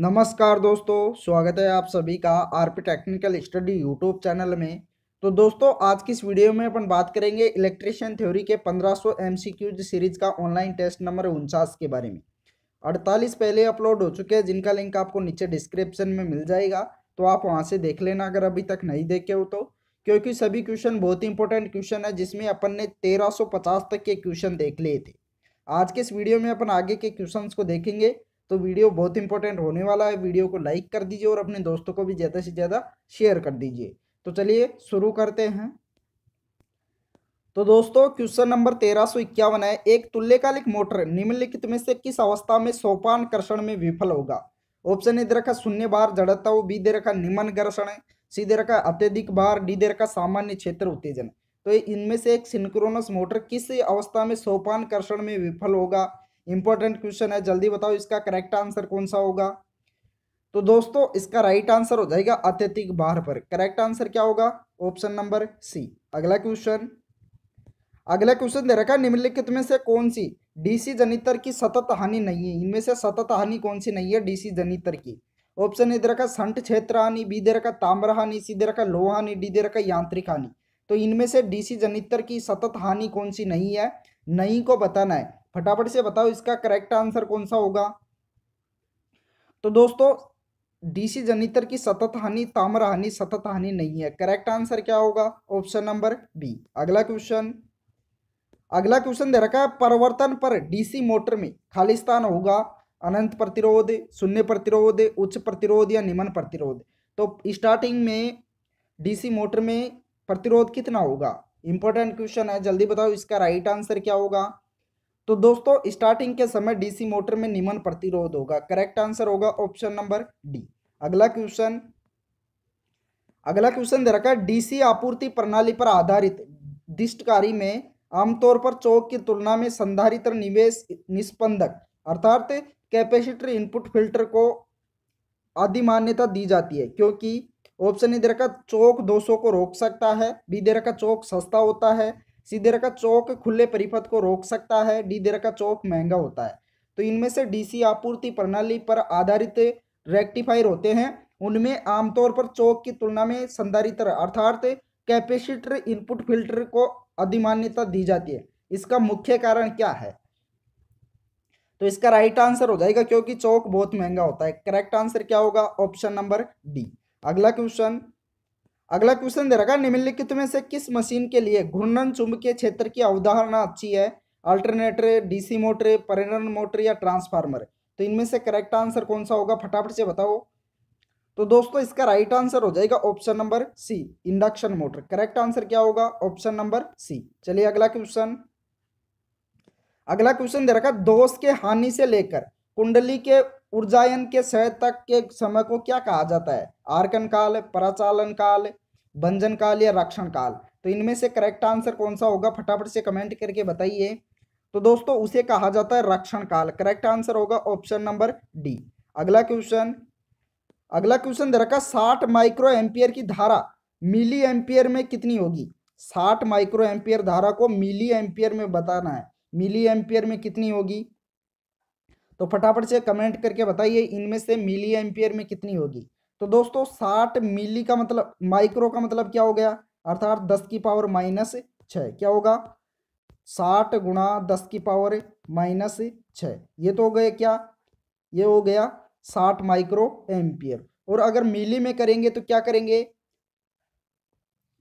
नमस्कार दोस्तों स्वागत है आप सभी का RP technical study YouTube channel में तो दोस्तों आज की इस वीडियो में अपन बात करेंगे इलेक्ट्रिशियन थ्योरी के 1500 एमसीक्यूज सीरीज का ऑनलाइन टेस्ट नंबर उनचास के बारे में 48 पहले अपलोड हो चुके हैं जिनका लिंक आपको नीचे डिस्क्रिप्शन में मिल जाएगा तो आप वहाँ से देख लेना अगर अभी तक नहीं देखे हो तो क्योंकि सभी क्वेश्चन बहुत ही इंपॉर्टेंट क्वेश्चन है जिसमें अपन ने 1350 तक के क्वेश्चन देख लिए थे आज के इस वीडियो में अपन आगे के क्वेश्चंस को देखेंगे तो वीडियो बहुत इंपॉर्टेंट होने वाला है वीडियो को लाइक कर दीजिए और अपने दोस्तों को भी ज़्यादा से ज़्यादा शेयर कर दीजिए तो चलिए शुरू करते हैं तो दोस्तों क्वेश्चन नंबर तेरह सौ इक्यावन है एक तुल्यकालिक मोटर निम्नलिखित में से किस अवस्था में सोपान कर्षण में विफल होगा ऑप्शन ए दे रखा शून्य बार जड़ता हो बी दे रखा निम्न घर्षण है सी दे रखा अत्यधिक बार डी दे रखा सामान्य क्षेत्र उत्तेजन तो इनमें से एक सिंक्रोनस मोटर किस अवस्था में सोपान कर्षण में विफल होगा इंपॉर्टेंट क्वेश्चन है जल्दी बताओ इसका करेक्ट आंसर कौन सा होगा तो दोस्तों इसका राइट आंसर हो जाएगा अत्यधिक बाहर पर करेक्ट आंसर क्या होगा ऑप्शन नंबर सी अगला क्वेश्चन अगला क्वेश्चन दे रखा निम्नलिखित में से कौन सी डीसी जनितर की सतत हानि नहीं है इनमें से सतत हानि कौन सी नहीं है डीसी जनितर की ऑप्शन इधर का संठ संट क्षेत्र हानि बी दे रखा ताम्र हानि सी दे रखा लोहानी हानि डी दे रखा यांत्रिक हानि तो इनमें से डीसी जनितर की सतत हानि कौन सी नहीं है नहीं को बताना है फटाफट से बताओ इसका करेक्ट आंसर कौन सा होगा तो दोस्तों डीसी जनितर की सतत हानि ताम्र हानि सतत हानि नहीं है करेक्ट आंसर क्या होगा ऑप्शन नंबर बी अगला क्वेश्चन अगला क्वेश्चन दे रखा है परिवर्तन पर डीसी मोटर में खालिस्तान होगा अनंत प्रतिरोध शून्य प्रतिरोध उच्च प्रतिरोध या निम्न प्रतिरोध तो स्टार्टिंग में डीसी मोटर में प्रतिरोध कितना होगा इंपॉर्टेंट क्वेश्चन है जल्दी बताओ इसका राइट आंसर क्या होगा तो दोस्तों स्टार्टिंग के समय डीसी मोटर में निमन प्रतिरोध होगा करेक्ट आंसर होगा ऑप्शन नंबर डी अगला क्वेश्चन अगला क्वेश्चन दे रखा है डीसी आपूर्ति प्रणाली पर आधारित दिष्टकारी में आमतौर पर चौक की तुलना में संधारित्र निवेश निष्पंदक अर्थात कैपेसिटर इनपुट फिल्टर को आदि मान्यता दी जाती है क्योंकि ऑप्शन ए दे रखा चौक दोषों को रोक सकता है बी दे रखा चौक सस्ता होता है सी दे रखा चौक खुले परिपथ को रोक सकता है डी दे रखा चौक महंगा होता है तो इनमें से डीसी आपूर्ति प्रणाली पर आधारित रेक्टिफायर होते हैं उनमें आमतौर पर चौक की तुलना में संधारित्र अर्थात कैपेसिटर इनपुट फिल्टर को अधिमान्यता दी जाती है इसका मुख्य कारण क्या है तो इसका राइट आंसर हो जाएगा क्योंकि चौक बहुत महंगा होता है करेक्ट आंसर क्या होगा ऑप्शन नंबर डी अगला क्वेश्चन अगला क्वेश्चन दे रखा निम्नलिखित में से किस मशीन के लिए घूर्णन चुंबकीय क्षेत्र की अवधारणा अच्छी है अल्टरनेटर डीसी मोटर परिणन मोटर या ट्रांसफार्मर तो इनमें से करेक्ट आंसर कौन सा होगा फटाफट से बताओ तो दोस्तों इसका राइट आंसर हो जाएगा option number C induction motor correct answer क्या होगा ऑप्शन नंबर सी चलिए अगला क्वेश्चन अगला क्वेश्चन दे रखा दोष के हानि से लेकर कुंडली के ऊर्जायन के क्षय तक के समय को क्या कहा जाता है आर्कन काल पराचालन काल बंजन काल या रक्षण काल तो इनमें से करेक्ट आंसर कौन सा होगा फटाफट से कमेंट करके बताइए तो दोस्तों उसे कहा जाता है रक्षण काल करेक्ट आंसर होगा ऑप्शन नंबर डी अगला क्वेश्चन अगला क्वेश्चन दे रखा साठ माइक्रो एम्पियर की धारा मिली एम्पियर में कितनी होगी साठ माइक्रो एम्पियर धारा को मिली एम्पियर में बताना है मिली एम्पियर में कितनी होगी तो फटाफट से कमेंट करके बताइए इनमें से मिली एम्पियर में कितनी होगी तो दोस्तों साठ मिली का मतलब माइक्रो का मतलब क्या हो गया अर्थात दस की पावर माइनस छः क्या होगा साठ गुणा दस की पावर माइनस छः ये तो हो गया क्या ये हो गया साठ माइक्रो एम्पियर और अगर मिली में करेंगे तो क्या करेंगे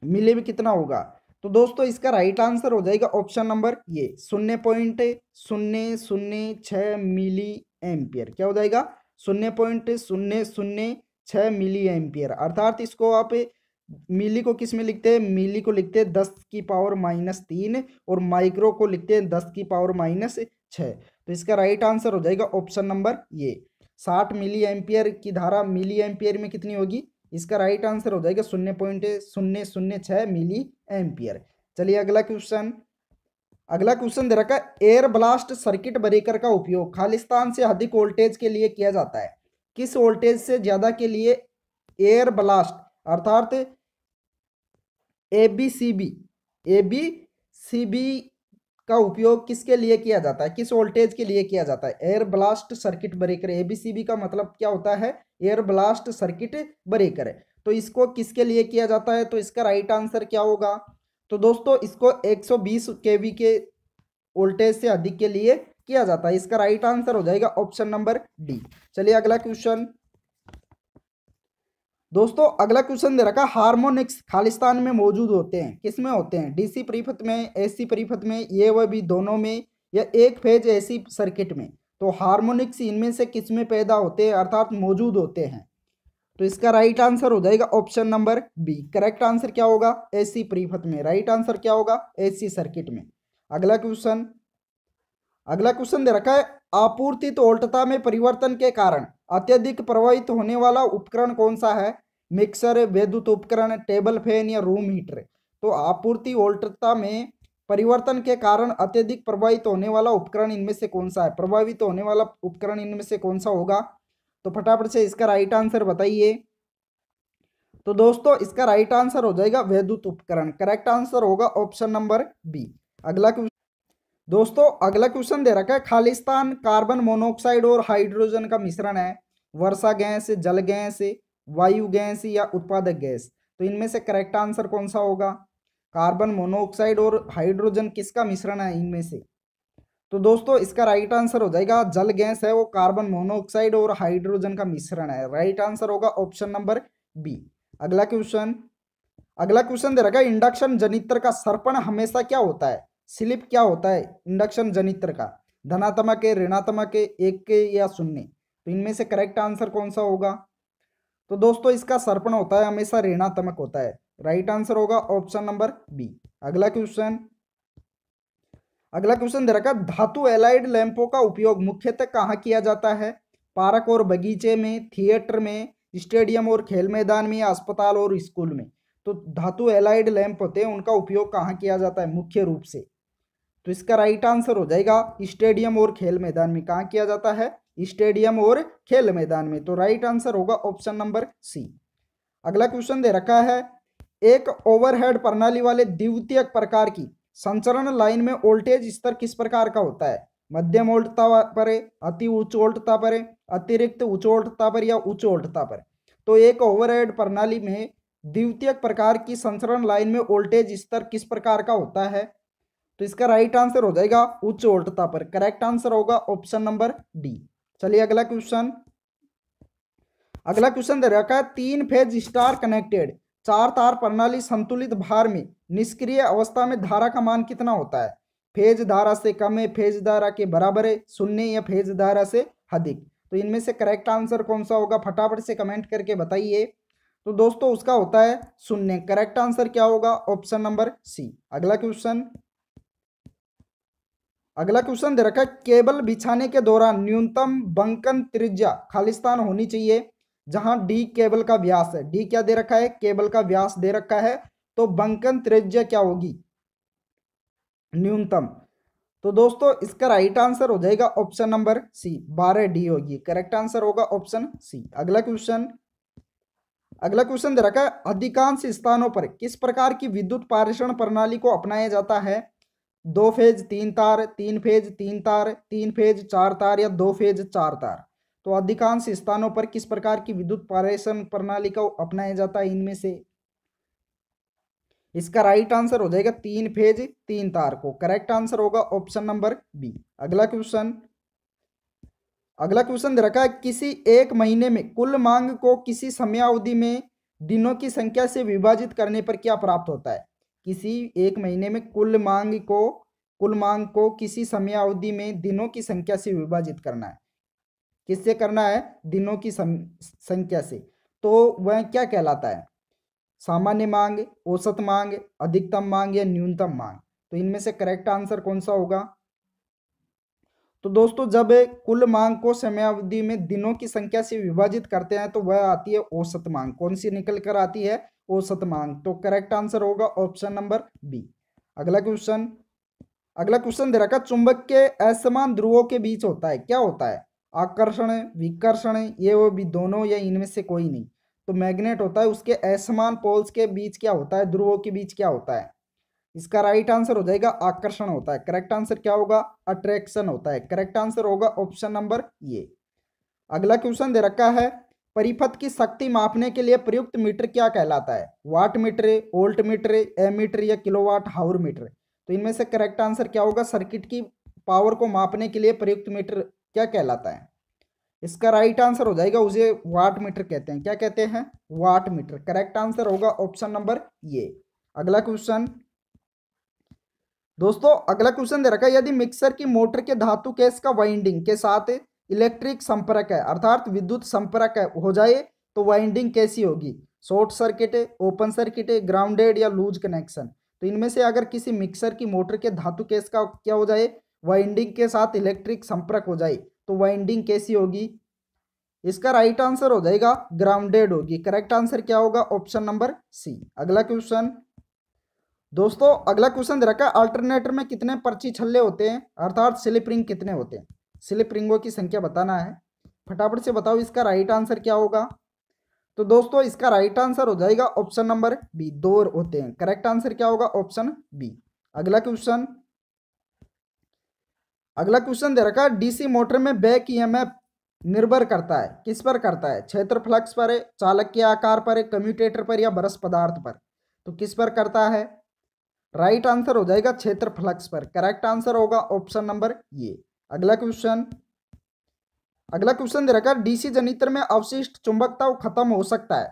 मिली में कितना होगा तो दोस्तों इसका राइट आंसर हो जाएगा ऑप्शन नंबर ये शून्य पॉइंट शून्य शून्य छ मिली एम्पियर क्या हो जाएगा शून्य पॉइंट शून्य शून्य छः मिली एम्पियर अर्थात इसको आप मिली को किस में लिखते हैं मिली को लिखते हैं दस की पावर माइनस तीन और माइक्रो को लिखते हैं दस की पावर माइनस छः तो इसका राइट आंसर हो जाएगा ऑप्शन नंबर ये साठ मिली एम्पियर की धारा मिली एम्पियर में कितनी होगी इसका राइट आंसर हो जाएगा शून्य पॉइंट शून्य शून्य छः मिली एम्पियर चलिए अगला क्वेश्चन अगला क्वेश्चन दे रखा है एयर ब्लास्ट सर्किट ब्रेकर का उपयोग खालिस्तान से अधिक वोल्टेज के लिए किया जाता है किस वोल्टेज से ज़्यादा के लिए एयर ब्लास्ट अर्थात A B C B A B C B का उपयोग किसके लिए किया जाता है किस वोल्टेज के लिए किया जाता है air blast circuit breaker ABCB का मतलब क्या होता है एयर ब्लास्ट सर्किट ब्रेकर तो इसको किसके लिए किया जाता है तो इसका राइट आंसर क्या होगा तो दोस्तों इसको 120 केवी के वोल्टेज से अधिक के लिए किया जाता है इसका राइट आंसर हो जाएगा ऑप्शन नंबर डी चलिए अगला क्वेश्चन दोस्तों अगला क्वेश्चन दे रखा हार्मोनिक्स खालिस्तान में मौजूद होते हैं किस में होते हैं डीसी प्रीफत में एसी परिपथ में ये व भी दोनों में या एक फेज एसी सर्किट में तो हार्मोनिक्स इनमें से किस में पैदा होते हैं अर्थात मौजूद होते हैं तो इसका राइट आंसर हो जाएगा option number B correct answer क्या होगा एसी परिपथ में राइट आंसर क्या होगा एसी सर्किट में अगला क्वेश्चन अगला क्वेश्चन दे रखा है आपूर्ति तोल्टता में परिवर्तन के कारण अत्यधिक प्रभावित होने वाला उपकरण कौन सा है मिक्सर वैद्युत उपकरण टेबल फैन या रूम हीटर तो आपूर्ति वोल्टता में परिवर्तन के कारण अत्यधिक प्रभावित होने वाला उपकरण इनमें से कौन सा है प्रभावित होने वाला उपकरण इनमें से कौन सा होगा तो फटाफट से इसका राइट आंसर बताइए तो दोस्तों इसका राइट आंसर हो जाएगा वैद्युत उपकरण करेक्ट आंसर होगा ऑप्शन नंबर बी अगला दोस्तों अगला क्वेश्चन दे रखा है खालिस्तान कार्बन मोनोऑक्साइड और हाइड्रोजन का मिश्रण है वर्षा गैस जल गैस वायु गैस या उत्पादक गैस तो इनमें से करेक्ट आंसर कौन सा होगा कार्बन मोनोऑक्साइड और हाइड्रोजन किसका मिश्रण है इनमें से तो दोस्तों इसका राइट आंसर हो जाएगा जल गैस है वो कार्बन मोनोऑक्साइड और हाइड्रोजन का मिश्रण है राइट आंसर होगा ऑप्शन नंबर बी अगला क्वेश्चन अगला क्वेश्चन दे रखा है इंडक्शन जनित्र का सर्पण हमेशा क्या होता है स्लिप क्या होता है इंडक्शन जनित्र का धनात्मक है ऋणात्मक के एक के या शून्य तो इनमें से करेक्ट आंसर कौन सा होगा तो दोस्तों इसका सर्पण होता है हमेशा ऋणात्मक होता है राइट आंसर होगा ऑप्शन नंबर बी अगला क्वेश्चन अगला क्वेश्चन दे रखा धातु एलाइड लैंपों का उपयोग मुख्यतः कहाँ किया जाता है पार्क और बगीचे में थिएटर में स्टेडियम और खेल मैदान में अस्पताल और स्कूल में तो धातु एलाइड लैंप होते हैं उनका उपयोग कहाँ किया जाता है मुख्य रूप से तो इसका राइट आंसर हो जाएगा स्टेडियम और खेल मैदान में कहा किया जाता है स्टेडियम और खेल मैदान में तो राइट आंसर होगा ऑप्शन नंबर सी अगला क्वेश्चन दे रखा है एक ओवरहेड प्रणाली वाले द्वितीय प्रकार की संचरण लाइन में वोल्टेज स्तर किस प्रकार का होता है मध्यम वोल्टता पर अति उच्च वोल्टता पर अतिरिक्त उच्च वोल्टता पर या उच्च वोल्टता पर तो एक ओवरहेड प्रणाली में द्वितीय प्रकार की संचरण लाइन में वोल्टेज स्तर किस प्रकार का होता है तो इसका राइट आंसर हो जाएगा उच्च उल्टता पर करेक्ट आंसर होगा ऑप्शन नंबर डी चलिए अगला क्वेश्चन अगला क्वेश्चन दे रखा है तीन फेज स्टार कनेक्टेड चार तार प्रणाली संतुलित भार में निष्क्रिय अवस्था में धारा का मान कितना होता है फेज धारा से कम है फेज धारा के बराबर है शून्य या फेज धारा से अधिक तो इनमें से करेक्ट आंसर कौन सा होगा फटाफट से कमेंट करके बताइए तो दोस्तों उसका होता है शून्य करेक्ट आंसर क्या होगा ऑप्शन नंबर सी अगला क्वेश्चन अगला क्वेश्चन दे रखा है केबल बिछाने के दौरान न्यूनतम बंकन त्रिज्या खालिस्तान होनी चाहिए जहां डी केबल का व्यास है डी क्या दे रखा है केबल का व्यास दे रखा है तो बंकन त्रिज्या क्या होगी न्यूनतम तो दोस्तों इसका राइट आंसर हो जाएगा ऑप्शन नंबर सी बारह डी होगी करेक्ट आंसर होगा ऑप्शन सी अगला क्वेश्चन अगला क्वेश्चन दे रखा है अधिकांश स्थानों पर किस प्रकार की विद्युत पारेषण प्रणाली को अपनाया जाता है दो फेज तीन तार तीन फेज तीन तार तीन फेज चार तार या दो फेज चार तार तो अधिकांश स्थानों पर किस प्रकार की विद्युत पारेषण प्रणाली का अपनाया जाता है इनमें से इसका राइट आंसर हो जाएगा तीन फेज तीन तार को करेक्ट आंसर होगा ऑप्शन नंबर बी अगला क्वेश्चन अगला क्वेश्चन दे रखा है किसी एक महीने में कुल मांग को किसी समयावधि में दिनों की संख्या से विभाजित करने पर क्या प्राप्त होता है किसी एक महीने में कुल मांग को कुल मांग को किसी समय अवधि में दिनों की संख्या से विभाजित करना है किससे करना है दिनों की संख्या से तो वह क्या कहलाता है सामान्य मांग औसत मांग अधिकतम मांग या न्यूनतम मांग तो इनमें से करेक्ट आंसर कौन सा होगा तो दोस्तों जब कुल मांग को समयावधि में दिनों की संख्या से विभाजित करते हैं तो वह आती है औसत मांग कौन सी निकल कर आती है औसत मांग तो करेक्ट आंसर होगा ऑप्शन नंबर बी अगला क्वेश्चन अगला क्वेश्चन दे रखा चुंबक के असमान ध्रुवों के बीच होता है क्या होता है आकर्षण विकर्षण ये वो भी दोनों या इनमें से कोई नहीं तो मैग्नेट होता है उसके असमान पोल्स के बीच क्या होता है ध्रुवों के बीच क्या होता है इसका राइट आंसर हो जाएगा आकर्षण होता है करेक्ट आंसर क्या होगा अट्रैक्शन होता है करेक्ट आंसर होगा ऑप्शन नंबर ये अगला क्वेश्चन दे रखा है परिपथ की शक्ति मापने के लिए प्रयुक्त मीटर क्या कहलाता है watt meter volt meter A meter या किलोवाट हाउर मीटर तो इनमें से करेक्ट आंसर क्या होगा सर्किट की पावर को मापने के लिए प्रयुक्त मीटर क्या कहलाता है इसका राइट आंसर हो जाएगा उसे वाट मीटर कहते हैं क्या कहते हैं वाट मीटर करेक्ट आंसर होगा ऑप्शन नंबर ये अगला क्वेश्चन दोस्तों अगला क्वेश्चन दे रखा है यदि मिक्सर की मोटर के धातु केस का वाइंडिंग के साथ इलेक्ट्रिक संपर्क है अर्थात विद्युत संपर्क हो जाए तो वाइंडिंग कैसी होगी शॉर्ट सर्किट है ओपन सर्किट है ग्राउंडेड या लूज कनेक्शन तो इनमें से अगर किसी मिक्सर की मोटर के धातु केस का क्या हो जाए वाइंडिंग के साथ इलेक्ट्रिक संपर्क हो जाए तो वाइंडिंग कैसी होगी इसका राइट आंसर हो जाएगा ग्राउंडेड होगी करेक्ट आंसर क्या होगा ऑप्शन नंबर सी अगला क्वेश्चन दोस्तों अगला क्वेश्चन दे रखा है अल्टरनेटर में कितने पर्ची छल्ले होते हैं अर्थात स्लिप रिंग कितने होते हैं स्लिप रिंगों की संख्या बताना है फटाफट से बताओ इसका राइट आंसर क्या होगा तो दोस्तों इसका राइट आंसर हो जाएगा ऑप्शन नंबर बी दो होते हैं करेक्ट आंसर क्या होगा ऑप्शन बी अगला क्वेश्चन अगला क्वेश्चन दे रखा डीसी मोटर में बैक ईएमएफ निर्भर करता है किस पर करता है क्षेत्र फ्लक्स पर है चालक के आकार पर है कम्यूटेटर पर या बरस पदार्थ पर तो किस पर करता है राइट आंसर हो जाएगा क्षेत्र फ्लक्स पर करेक्ट आंसर होगा ऑप्शन नंबर ये अगला क्वेश्चन अगला क्वेश्चन दे रखा है डीसी जनित्र में अवशिष्ट चुंबकता खत्म हो सकता है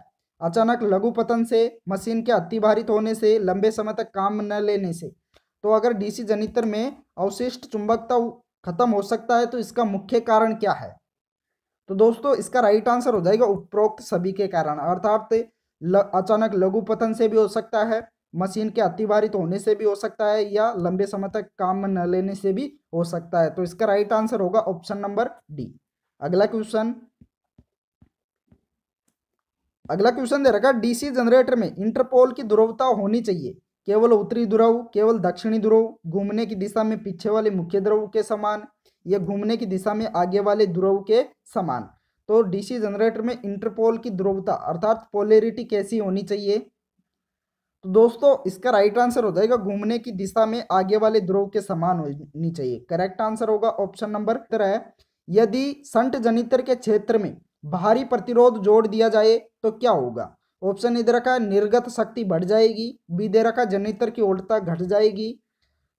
अचानक लघु पतन से मशीन के अति भारित होने से लंबे समय तक काम न लेने से तो अगर डीसी जनित्र में अवशिष्ट चुंबकता खत्म हो सकता है तो इसका मुख्य कारण क्या है तो दोस्तों इसका राइट आंसर हो जाएगा उपरोक्त सभी के कारण अर्थात अचानक लघु पतन से भी हो सकता है मशीन के अतिवारित होने से भी हो सकता है या लंबे समय तक काम न लेने से भी हो सकता है तो इसका राइट आंसर होगा ऑप्शन नंबर डी अगला क्वेश्चन अगला क्वेश्चन दे रखा डीसी जनरेटर में इंटरपोल की ध्रुवता होनी चाहिए केवल उत्तरी ध्रुव केवल दक्षिणी ध्रुव घूमने की दिशा में पीछे वाले मुख्य ध्रुव के समान या घूमने की दिशा में आगे वाले ध्रुव के समान तो डीसी जनरेटर में इंटरपोल की ध्रुवता अर्थात पोलेरिटी कैसी होनी चाहिए तो दोस्तों इसका राइट आंसर हो जाएगा घूमने की दिशा में आगे वाले ध्रुव के समान होनी चाहिए करेक्ट आंसर होगा ऑप्शन नंबर तेरह यदि संट जनित्र के क्षेत्र में भारी प्रतिरोध जोड़ दिया जाए तो क्या होगा ऑप्शन इधर का निर्गत शक्ति बढ़ जाएगी बी दे रखा जनित्र की ओल्टता घट जाएगी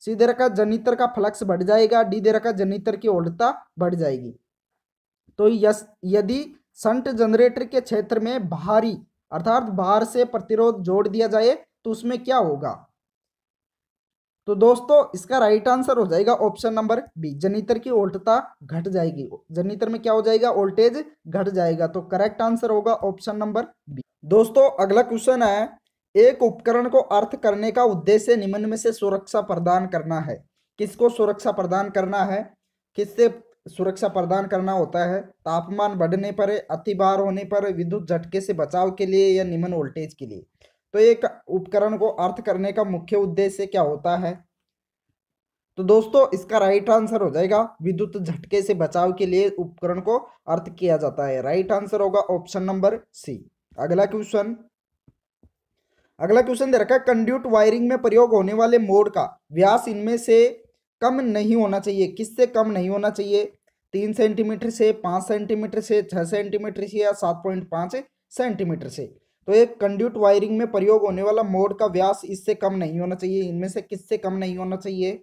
सी दे रखा जनित्र का फ्लक्स बढ़ जाएगा डी दे रखा जनित्र की ओल्टता बढ़ जाएगी तो यस यदि संट जनरेटर के क्षेत्र में भारी अर्थात बाहर से प्रतिरोध जोड़ दिया जाए तो उसमें क्या होगा तो दोस्तों इसका राइट आंसर हो जाएगा ऑप्शन नंबर बी जनितर की ओल्टता घट जाएगी जनितर में क्या हो जाएगा वोल्टेज घट जाएगा तो करेक्ट आंसर होगा ऑप्शन नंबर बी दोस्तों अगला क्वेश्चन है एक उपकरण को अर्थ करने का उद्देश्य निम्न में से सुरक्षा प्रदान करना है किसको सुरक्षा प्रदान करना है किससे सुरक्षा प्रदान करना होता है तापमान बढ़ने पर अति बार होने पर विद्युत झटके से बचाव के लिए या निम्न वोल्टेज के लिए तो एक उपकरण को अर्थ करने का मुख्य उद्देश्य क्या होता है तो दोस्तों इसका राइट आंसर हो जाएगा विद्युत झटके से बचाव के लिए उपकरण को अर्थ किया जाता है राइट आंसर होगा ऑप्शन नंबर सी अगला क्वेश्चन अगला क्वेश्चन दे रखा है कंड्यूट वायरिंग में प्रयोग होने वाले मोड का व्यास इनमें से कम नहीं होना चाहिए किससे कम नहीं होना चाहिए तीन सेंटीमीटर से पांच सेंटीमीटर से छह सेंटीमीटर से या सात पॉइंट पांच सेंटीमीटर से तो एक कंड्यूट वायरिंग में प्रयोग होने वाला मोड का व्यास इससे कम नहीं होना चाहिए इनमें से किससे कम नहीं होना चाहिए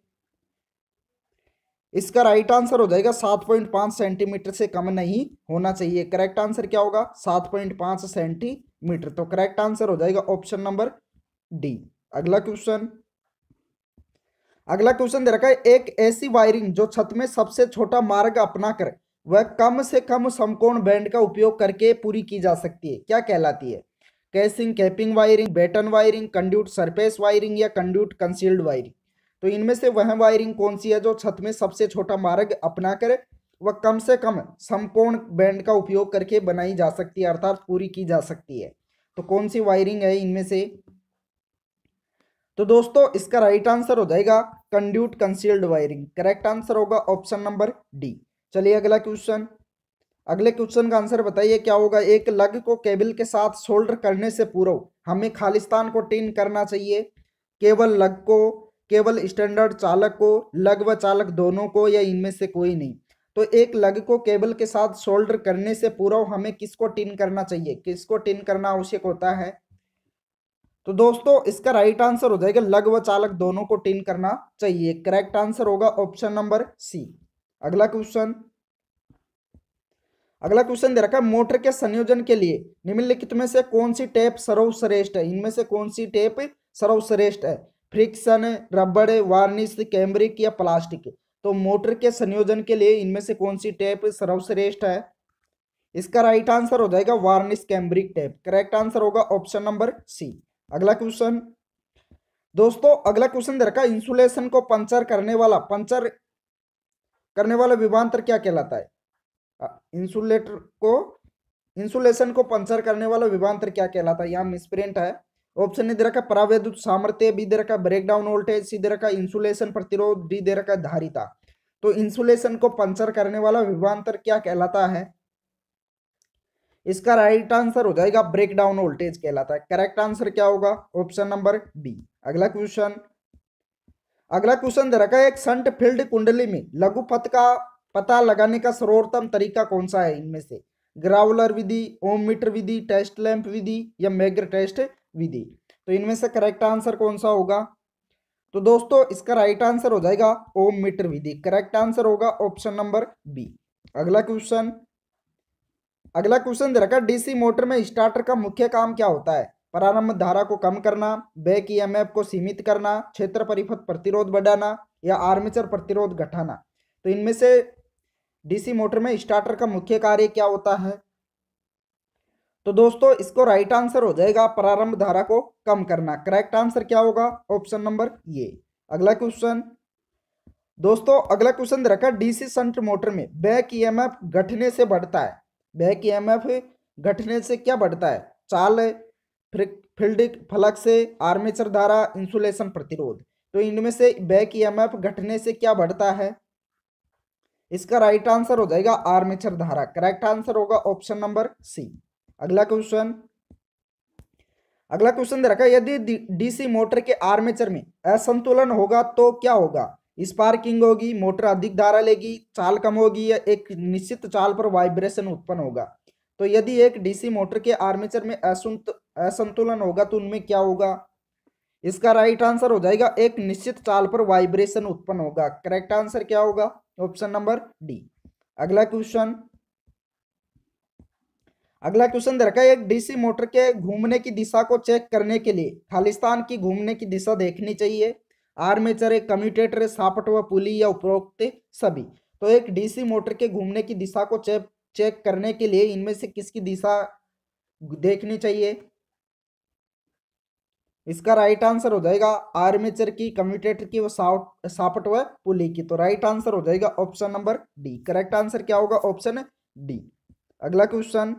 इसका राइट आंसर हो जाएगा सात पॉइंट पांच सेंटीमीटर से कम नहीं होना चाहिए करेक्ट आंसर क्या होगा सात पॉइंट पांच सेंटीमीटर तो करेक्ट आंसर हो जाएगा ऑप्शन नंबर डी अगला क्वेश्चन अगला क्वेश्चन दे रखा है एक ऐसी वायरिंग जो छत में सबसे छोटा मार्ग अपना कर वह कम से कम समकोण बैंड का उपयोग करके पूरी की जा सकती है क्या कहलाती है casing capping wiring batten wiring conduit surface wiring या कंड्यूट कंसील्ड वायरिंग तो इनमें से वह वायरिंग कौन सी है जो छत में सबसे छोटा मार्ग अपना कर वह कम से कम समकोण बैंड का उपयोग करके बनाई जा सकती है अर्थात पूरी की जा सकती है तो कौन सी वायरिंग है इनमें से तो दोस्तों इसका राइट आंसर हो जाएगा conduit concealed wiring correct answer होगा ऑप्शन नंबर डी चलिए अगला क्वेश्चन अगले क्वेश्चन का आंसर बताइए क्या होगा एक लग को केबल के साथ शोल्डर करने से पूर्व हमें खालिस्तान को टीन करना चाहिए केवल लग को केवल स्टैंडर्ड चालक को लग व चालक दोनों को या इनमें से कोई नहीं तो एक लग को केबल के साथ शोल्डर करने से पूर्व हमें किसको टिन करना चाहिए किसको टिन करना आवश्यक होता है तो दोस्तों इसका राइट आंसर हो जाएगा लग व चालक दोनों को टिन करना चाहिए करेक्ट आंसर होगा ऑप्शन नंबर सी अगला क्वेश्चन अगला क्वेश्चन दे रखा है मोटर के संयोजन के लिए निम्नलिखित में से कौन सी टेप सर्वश्रेष्ठ है इनमें से कौन सी टेप सर्वश्रेष्ठ है फ्रिक्शन रबड़ वार्निश कैम्ब्रिक या प्लास्टिक तो मोटर के संयोजन के लिए इनमें से कौन सी टेप सर्वश्रेष्ठ है इसका राइट आंसर हो जाएगा varnish cambric tape correct answer होगा ऑप्शन नंबर सी अगला क्वेश्चन दोस्तों अगला क्वेश्चन दे रखा इंसुलेशन को पंचर करने वाला पंचर करने वाला विमांतर क्या कहलाता है इंसुलेटर को इंसुलेशन को पंचर करने वाला विभांतर क्या कहलाता है यहाँ मिसप्रिंट है ऑप्शन ने दे रखा प्रावैद्युत सामर्थ्य बी दे रखा ब्रेकडाउन वोल्टेज सी दे रखा इंसुलेशन प्रतिरोध डी दे रखा धारिता तो इंसुलेशन को पंचर करने वाला विभांतर क्या कहलाता है इसका राइट आंसर हो जाएगा ब्रेकडाउन वोल्टेज कहलाता है करेक्ट आंसर क्या होगा ऑप्शन नंबर बी अगला क्वेश्चन अगला क्वेश्चन दे रखा है एक संट फील्ड कुंडली में लघु पथ का पता लगाने का सर्वोत्तम तरीका कौन सा है इनमें से ग्राउलर विधि ओम मीटर विधि टेस्ट लैंप विधि या मैग्र टेस्ट विधि तो इनमें से करेक्ट आंसर कौन सा होगा तो दोस्तों इसका राइट आंसर हो जाएगा ओम मीटर विधि करेक्ट आंसर होगा ऑप्शन नंबर बी अगला क्वेश्चन अगला क्वेश्चन दे रखा डीसी मोटर में स्टार्टर का मुख्य काम क्या होता है प्रारंभ धारा को कम करना बैक ईएमएफ को सीमित करना क्षेत्र परिपथ प्रतिरोध बढ़ाना या आर्मेचर प्रतिरोध घटाना तो इनमें से डीसी मोटर में स्टार्टर का मुख्य कार्य क्या होता है तो दोस्तों इसको राइट आंसर हो जाएगा प्रारंभ धारा को कम करना करेक्ट आंसर क्या होगा ऑप्शन नंबर ये अगला क्वेश्चन दोस्तों अगला क्वेश्चन रखा डीसी संट मोटर में बैक ईएमएफ घटने से बढ़ता है बैक ईएमएफ घटने से क्या बढ़ता है चाल फील्ड फलक से आर्मेचर धारा इंसुलेशन प्रतिरोध तो इनमें से बैक ईएमएफ घटने से क्या बढ़ता है इसका राइट आंसर हो जाएगा आर्मेचर धारा करेक्ट आंसर होगा ऑप्शन नंबर सी अगला क्वेश्चन अगला क्वेश्चन दे रखा है यदि डीसी मोटर के आर्मेचर में असंतुलन होगा तो क्या होगा स्पार्किंग होगी मोटर अधिक धारा लेगी चाल कम होगी या एक निश्चित चाल पर वाइब्रेशन उत्पन्न होगा तो यदि एक डीसी मोटर के आर्मेचर में असंतुलन होगा तो उनमें क्या होगा इसका राइट आंसर हो जाएगा एक निश्चित चाल पर वाइब्रेशन उत्पन्न होगा करेक्ट आंसर क्या होगा ऑप्शन नंबर डी अगला क्वेश्चन अगला क्वेश्चन दे रखा है एक डीसी मोटर के घूमने की दिशा को चेक करने के लिए खालिस्तान की घूमने की दिशा देखनी चाहिए आर्मेचर एक कम्यूटेटर सापट व पुली या उपरोक्त सभी तो एक डीसी मोटर के घूमने की दिशा को चेक चेक करने के लिए इनमें से किसकी दिशा देखनी चाहिए इसका राइट आंसर हो जाएगा आर्मेचर की कम्यूटेटर की व सापट व पुली की तो राइट आंसर हो जाएगा option number D correct answer क्या होगा ऑप्शन डी अगला क्वेश्चन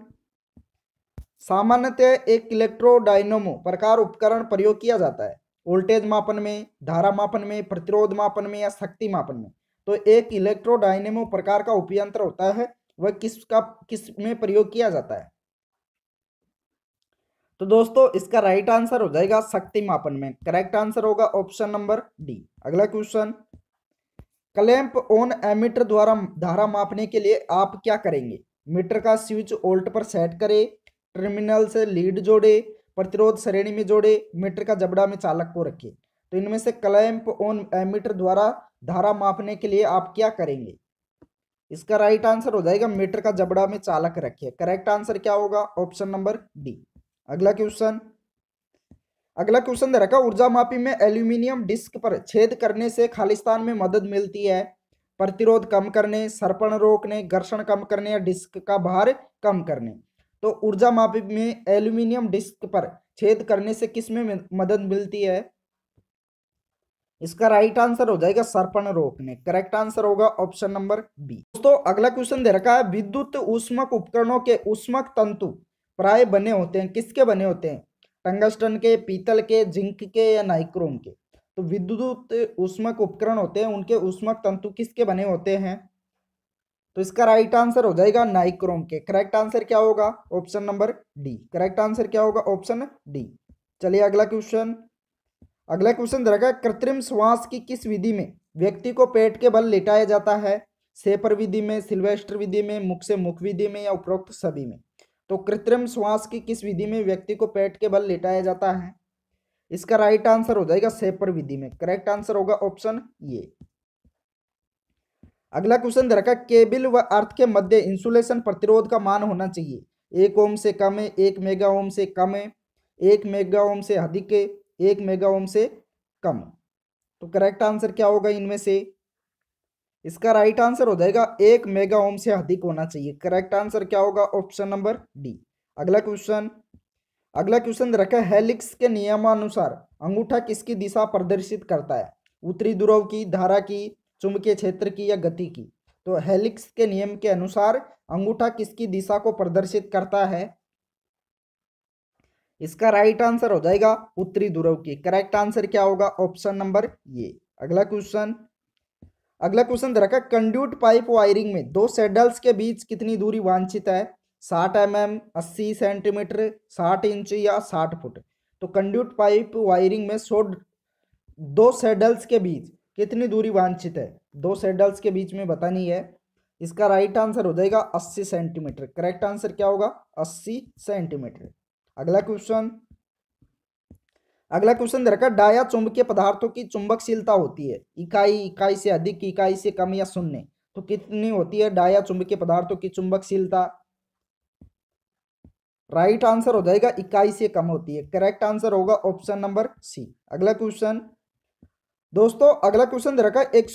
सामान्यतः एक इलेक्ट्रोडाइनोमो प्रकार उपकरण प्रयोग किया जाता है वोल्टेज मापन में धारा मापन में प्रतिरोध मापन में या शक्ति मापन में तो एक इलेक्ट्रोडाइनेमो प्रकार का उपयंत्र होता है वह किसका किस में प्रयोग किया जाता है तो दोस्तों इसका राइट आंसर हो जाएगा शक्ति मापन में करेक्ट आंसर होगा ऑप्शन नंबर डी अगला क्वेश्चन क्लैंप ऑन एमीटर द्वारा धारा मापने के लिए आप क्या करेंगे मीटर का स्विच ओल्ट पर सेट करें टर्मिनल से लीड जोड़े प्रतिरोध श्रेणी में जोड़े मीटर का जबड़ा में चालक को रखें तो इनमें से क्लैंप ऑन एमीटर द्वारा धारा मापने के लिए आप क्या करेंगे इसका राइट आंसर हो जाएगा मीटर का जबड़ा में चालक रखिए करेक्ट आंसर क्या होगा ऑप्शन नंबर डी अगला क्वेश्चन अगला क्वेश्चन दे रखा ऊर्जा मापी में एल्यूमिनियम डिस्क पर छेद करने से खालिस्तान में मदद मिलती है प्रतिरोध कम करने सर्पण रोकने घर्षण कम करने या डिस्क का भार कम करने तो ऊर्जा मापी में एल्यूमिनियम डिस्क पर छेद करने से किस में मदद मिलती है इसका राइट आंसर हो जाएगा सर्पण रोकने करेक्ट आंसर होगा ऑप्शन नंबर बी दोस्तों अगला क्वेश्चन दे रखा है विद्युत उष्मक उपकरणों के उष्मक तंतु प्राय बने होते हैं किसके बने होते हैं टंगस्टन के पीतल के जिंक के या नाइक्रोम के तो विद्युत उष्मक उपकरण होते हैं उनके उष्मक तंतु किसके बने होते हैं तो इसका राइट आंसर हो जाएगा नाइक्रोम के करेक्ट आंसर क्या होगा option number D correct answer क्या होगा ऑप्शन डी चलिए अगला क्वेश्चन अगला क्वेश्चन रहेगा कृत्रिम श्वास की किस विधि में व्यक्ति को पेट के बल लेटाया जाता है सेपर विधि में सिल्वेस्टर विधि में मुख से मुख विधि में या उपरोक्त सभी में तो कृत्रिम श्वास की किस विधि में व्यक्ति को पेट के बल लेटाया जाता है इसका राइट आंसर हो जाएगा सेपर विधि में करेक्ट आंसर होगा ऑप्शन ये अगला क्वेश्चन दे रखा केबिल व अर्थ के मध्य इंसुलेशन प्रतिरोध का मान होना चाहिए एक ओम से कम है एक मेगा ओम से कम है एक मेगा ओम से अधिक है एक मेगा ओम से कम तो करेक्ट आंसर क्या होगा इनमें से इसका राइट आंसर हो जाएगा एक मेगा ओम से अधिक होना चाहिए करेक्ट आंसर क्या होगा ऑप्शन नंबर डी अगला क्वेश्चन अगला क्वेश्चन रखा है हेलिक्स के नियमानुसार अंगूठा किसकी दिशा प्रदर्शित करता है उत्तरी ध्रुव की धारा की चुंबकीय क्षेत्र की या गति की तो हेलिक्स के नियम के अनुसार अंगूठा किसकी दिशा को प्रदर्शित करता है इसका राइट आंसर हो जाएगा उत्तरी ध्रुव की करेक्ट आंसर क्या होगा ऑप्शन नंबर ये अगला क्वेश्चन अगला क्वेश्चन दे रखा कंड्यूट पाइप वायरिंग में दो सेडल्स के बीच कितनी दूरी वांछित है साठ एम एम अस्सी सेंटीमीटर साठ इंच या साठ फुट तो कंड्यूट पाइप वायरिंग में सो दो सेडल्स के बीच कितनी दूरी वांछित है दो सेडल्स के बीच में बतानी है इसका राइट आंसर हो जाएगा अस्सी सेंटीमीटर करेक्ट आंसर क्या होगा अस्सी सेंटीमीटर अगला क्वेश्चन अगला क्वेश्चन दे रखा डाया चुंबकीय पदार्थों की चुंबकशीलता होती है इकाई इकाई से अधिक इकाई से कम या शून्य तो कितनी होती है डाया चुंबकीय पदार्थों की चुंबकशीलता राइट आंसर हो जाएगा इकाई से कम होती है करेक्ट आंसर होगा ऑप्शन नंबर सी अगला क्वेश्चन दोस्तों अगला क्वेश्चन दे रखा है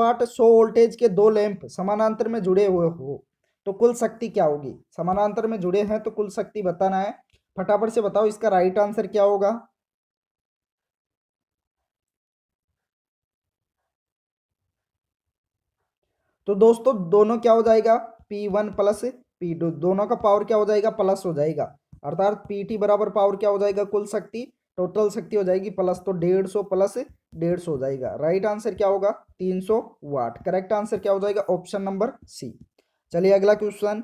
वाट सो वोल्टेज के दो लैंप समानांतर में जुड़े हुए हो तो कुल शक्ति क्या होगी समानांतर में जुड़े हैं तो कुल शक्ति बताना है फटाफट से बताओ इसका राइट आंसर क्या होगा तो दोस्तों दोनों क्या हो जाएगा P one plus P two दोनों का पावर क्या हो जाएगा प्लस हो जाएगा अर्थात पी टी बराबर पावर क्या हो जाएगा कुल शक्ति टोटल शक्ति हो जाएगी प्लस तो डेढ़ सौ प्लस डेढ़ सौ हो जाएगा राइट आंसर क्या होगा तीन सौ वाट करेक्ट आंसर क्या हो जाएगा ऑप्शन नंबर सी चलिए अगला क्वेश्चन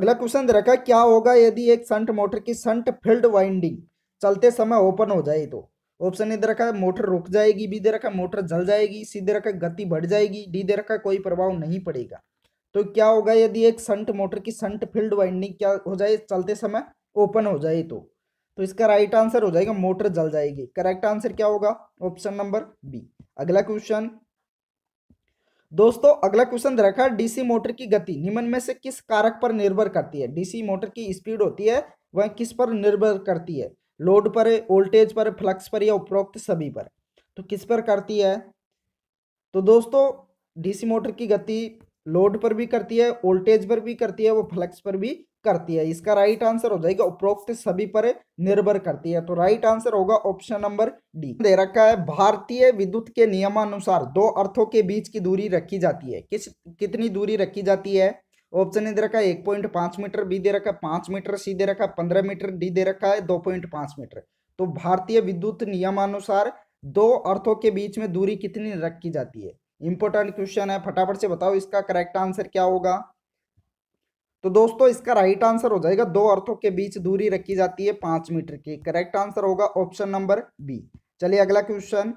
अगला क्वेश्चन रखा क्या होगा यदि एक संट मोटर की संट फील्ड वाइंडिंग चलते समय ओपन हो जाए तो ऑप्शन ए दे रखा है मोटर रुक जाएगी बी दे रखा है मोटर जल जाएगी सी दे रखा है गति बढ़ जाएगी डी दे रखा है कोई प्रभाव नहीं पड़ेगा तो क्या होगा यदि एक संट मोटर की संट फील्ड वाइंडिंग क्या हो जाए चलते समय ओपन हो जाए तो तो इसका राइट आंसर हो जाएगा मोटर जल जाएगी करेक्ट आंसर क्या होगा ऑप्शन नंबर बी अगला क्वेश्चन दोस्तों अगला क्वेश्चन रखा है डीसी मोटर की गति निम्न में से किस कारक पर निर्भर करती है डीसी मोटर की स्पीड होती है वह किस पर निर्भर करती है लोड पर वोल्टेज पर फ्लक्स पर या उपरोक्त सभी पर तो किस पर करती है तो दोस्तों डीसी मोटर की गति लोड पर भी करती है वोल्टेज पर भी करती है वो फ्लक्स पर भी करती है इसका राइट आंसर हो जाएगा उपरोक्त सभी पर निर्भर करती है तो राइट आंसर होगा ऑप्शन नंबर डी दे रखा है भारतीय विद्युत के नियमानुसार दो अर्थों के बीच की दूरी रखी जाती है किस कितनी दूरी रखी जाती है ऑप्शन ए दे रखा है एक पॉइंट पांच मीटर बी दे रखा है पांच मीटर सी दे रखा है पंद्रह मीटर डी दे रखा है दो पॉइंट पांच मीटर तो भारतीय विद्युत नियमानुसार दो अर्थों के बीच में दूरी कितनी रखी जाती है इंपॉर्टेंट क्वेश्चन है फटाफट से बताओ इसका करेक्ट आंसर क्या होगा तो दोस्तों इसका राइट आंसर हो जाएगा दो अर्थों के बीच दूरी रखी जाती है पांच मीटर की करेक्ट आंसर होगा ऑप्शन नंबर बी चलिए अगला क्वेश्चन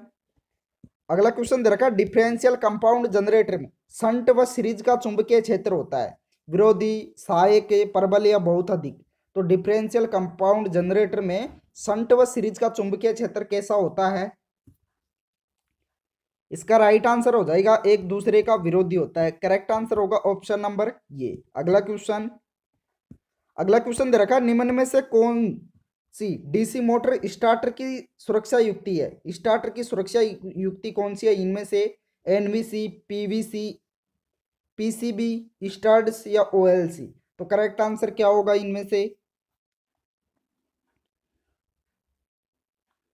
अगला क्वेश्चन दे रखा डिफरेंशियल कंपाउंड जनरेटर में संट व सीरीज का चुंबकीय क्षेत्र होता है विरोधी साय के प्रबल या बहुत अधिक तो डिफरेंशियल कंपाउंड जनरेटर में संट व सीरीज का चुंबकीय क्षेत्र कैसा होता है इसका राइट आंसर हो जाएगा एक दूसरे का विरोधी होता है करेक्ट आंसर होगा ऑप्शन नंबर ये अगला क्वेश्चन अगला क्वेश्चन दे रखा निम्न में से कौन सी डीसी मोटर स्टार्टर की सुरक्षा युक्ति है स्टार्टर की सुरक्षा युक्ति कौन सी है इनमें से एनवीसी पीवीसी पीसीबी स्टर्ड्स या ओएलसी तो करेक्ट आंसर क्या होगा इनमें से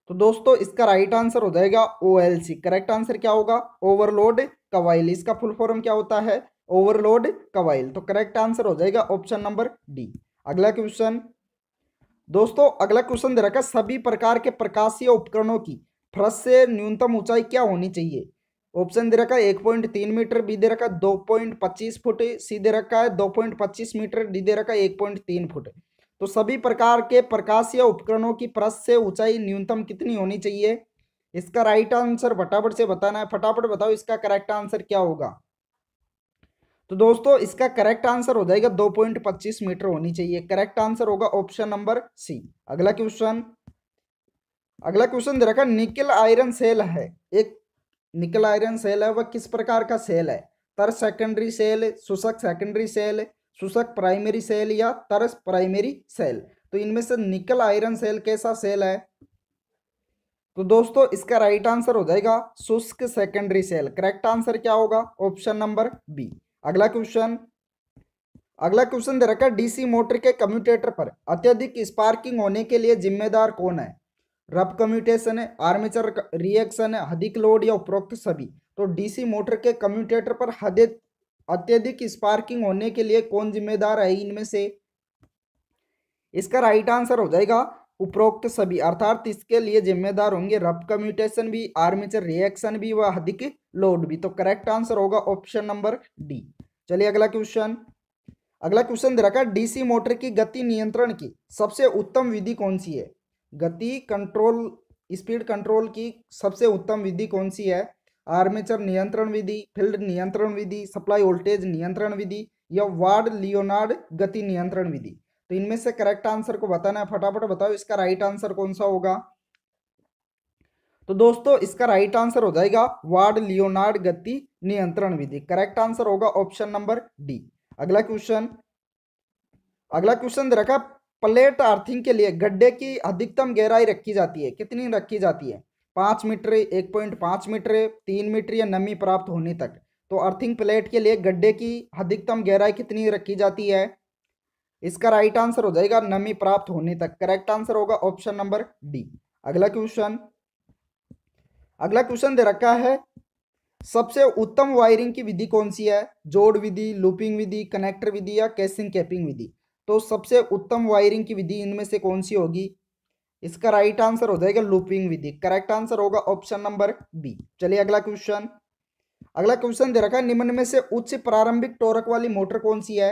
तो दोस्तों इसका राइट आंसर हो जाएगा ओएलसी करेक्ट आंसर क्या होगा ओवरलोड कवाइल इसका फुल फॉर्म क्या होता है ओवरलोड कवाइल तो करेक्ट आंसर हो जाएगा ऑप्शन नंबर डी अगला क्वेश्चन दोस्तों अगला क्वेश्चन दे रखा सभी प्रकार के प्रकाशीय उपकरणों की फर्श से न्यूनतम ऊंचाई क्या होनी चाहिए ऑप्शन दे रखा है एक पॉइंट तीन मीटर बी दे रखा है दो पॉइंट पच्चीस फुट सी दे रखा है दो पॉइंट पच्चीस मीटर डी दे रखा है एक पॉइंट तीन फुट तो सभी प्रकार के प्रकाश या उपकरणों की परत से ऊंचाई न्यूनतम कितनी होनी चाहिए इसका राइट आंसर फटाफट से बताना है फटाफट बताओ इसका करेक्ट आंसर क्या होगा तो दोस्तों इसका करेक्ट आंसर हो जाएगा दो पॉइंट पच्चीस मीटर होनी चाहिए करेक्ट आंसर होगा ऑप्शन नंबर सी अगला क्वेश्चन अगला क्वेश्चन दे रखा निकल आयरन सेल है एक निकल आयरन सेल है वह किस प्रकार का सेल है तर सेकेंडरी सेल सुशक सेकेंडरी सेल सुशक प्राइमरी सेल या तरस प्राइमरी सेल तो इनमें से निकल आयरन सेल कैसा सेल है तो दोस्तों इसका राइट आंसर हो जाएगा शुष्क सेकेंडरी सेल करेक्ट आंसर क्या होगा ऑप्शन नंबर बी अगला क्वेश्चन अगला क्वेश्चन दे रखा है डीसी मोटर के कम्यूटेटर पर अत्यधिक स्पार्किंग होने के लिए जिम्मेदार कौन है रब कम्यूटेशन है आर्मेचर रिएक्शन है अधिक लोड या उपरोक्त सभी तो डीसी मोटर के कम्यूटेटर पर हदे अत्यधिक स्पार्किंग होने के लिए कौन जिम्मेदार है इनमें से इसका राइट आंसर हो जाएगा उपरोक्त सभी अर्थात इसके लिए जिम्मेदार होंगे रब कम्यूटेशन भी आर्मेचर रिएक्शन भी व अधिक लोड भी तो करेक्ट आंसर होगा ऑप्शन नंबर डी चलिए अगला क्वेश्चन अगला क्वेश्चन दे रखा है डीसी मोटर की गति नियंत्रण की सबसे उत्तम विधि कौन सी है गति कंट्रोल स्पीड कंट्रोल की सबसे उत्तम विधि कौन सी है आर्मेचर नियंत्रण विधि फील्ड नियंत्रण विधि सप्लाई वोल्टेज नियंत्रण विधि या वार्ड लियोनार्ड गति नियंत्रण विधि तो इनमें से करेक्ट आंसर को बताना है फटाफट बताओ इसका राइट आंसर कौन सा होगा तो दोस्तों इसका राइट आंसर हो जाएगा वार्ड लियोनार्ड गति नियंत्रण विधि करेक्ट आंसर होगा ऑप्शन नंबर डी अगला क्वेश्चन अगला क्वेश्चन दे रखा प्लेट अर्थिंग के लिए गड्ढे की अधिकतम गहराई रखी जाती है कितनी रखी जाती है पाँच मीटर एक पॉइंट पाँच मीटर तीन मीटर या नमी प्राप्त होने तक तो अर्थिंग प्लेट के लिए गड्ढे की अधिकतम गहराई कितनी रखी जाती है इसका राइट आंसर हो जाएगा नमी प्राप्त होने तक करेक्ट आंसर होगा ऑप्शन नंबर डी अगला क्वेश्चन अगला क्वेश्चन दे रखा है सबसे उत्तम वायरिंग की विधि कौन सी है जोड़ विधि लूपिंग विधि कनेक्टर विधि या कैसिंग कैपिंग विधि तो सबसे उत्तम वायरिंग की विधि इनमें से कौन सी होगी इसका राइट आंसर हो जाएगा लूपिंग विधि करेक्ट आंसर होगा ऑप्शन नंबर बी चलिए अगला क्वेश्चन अगला क्वेश्चन दे रखा है निम्न में से उच्च प्रारंभिक टोरक वाली मोटर कौन सी है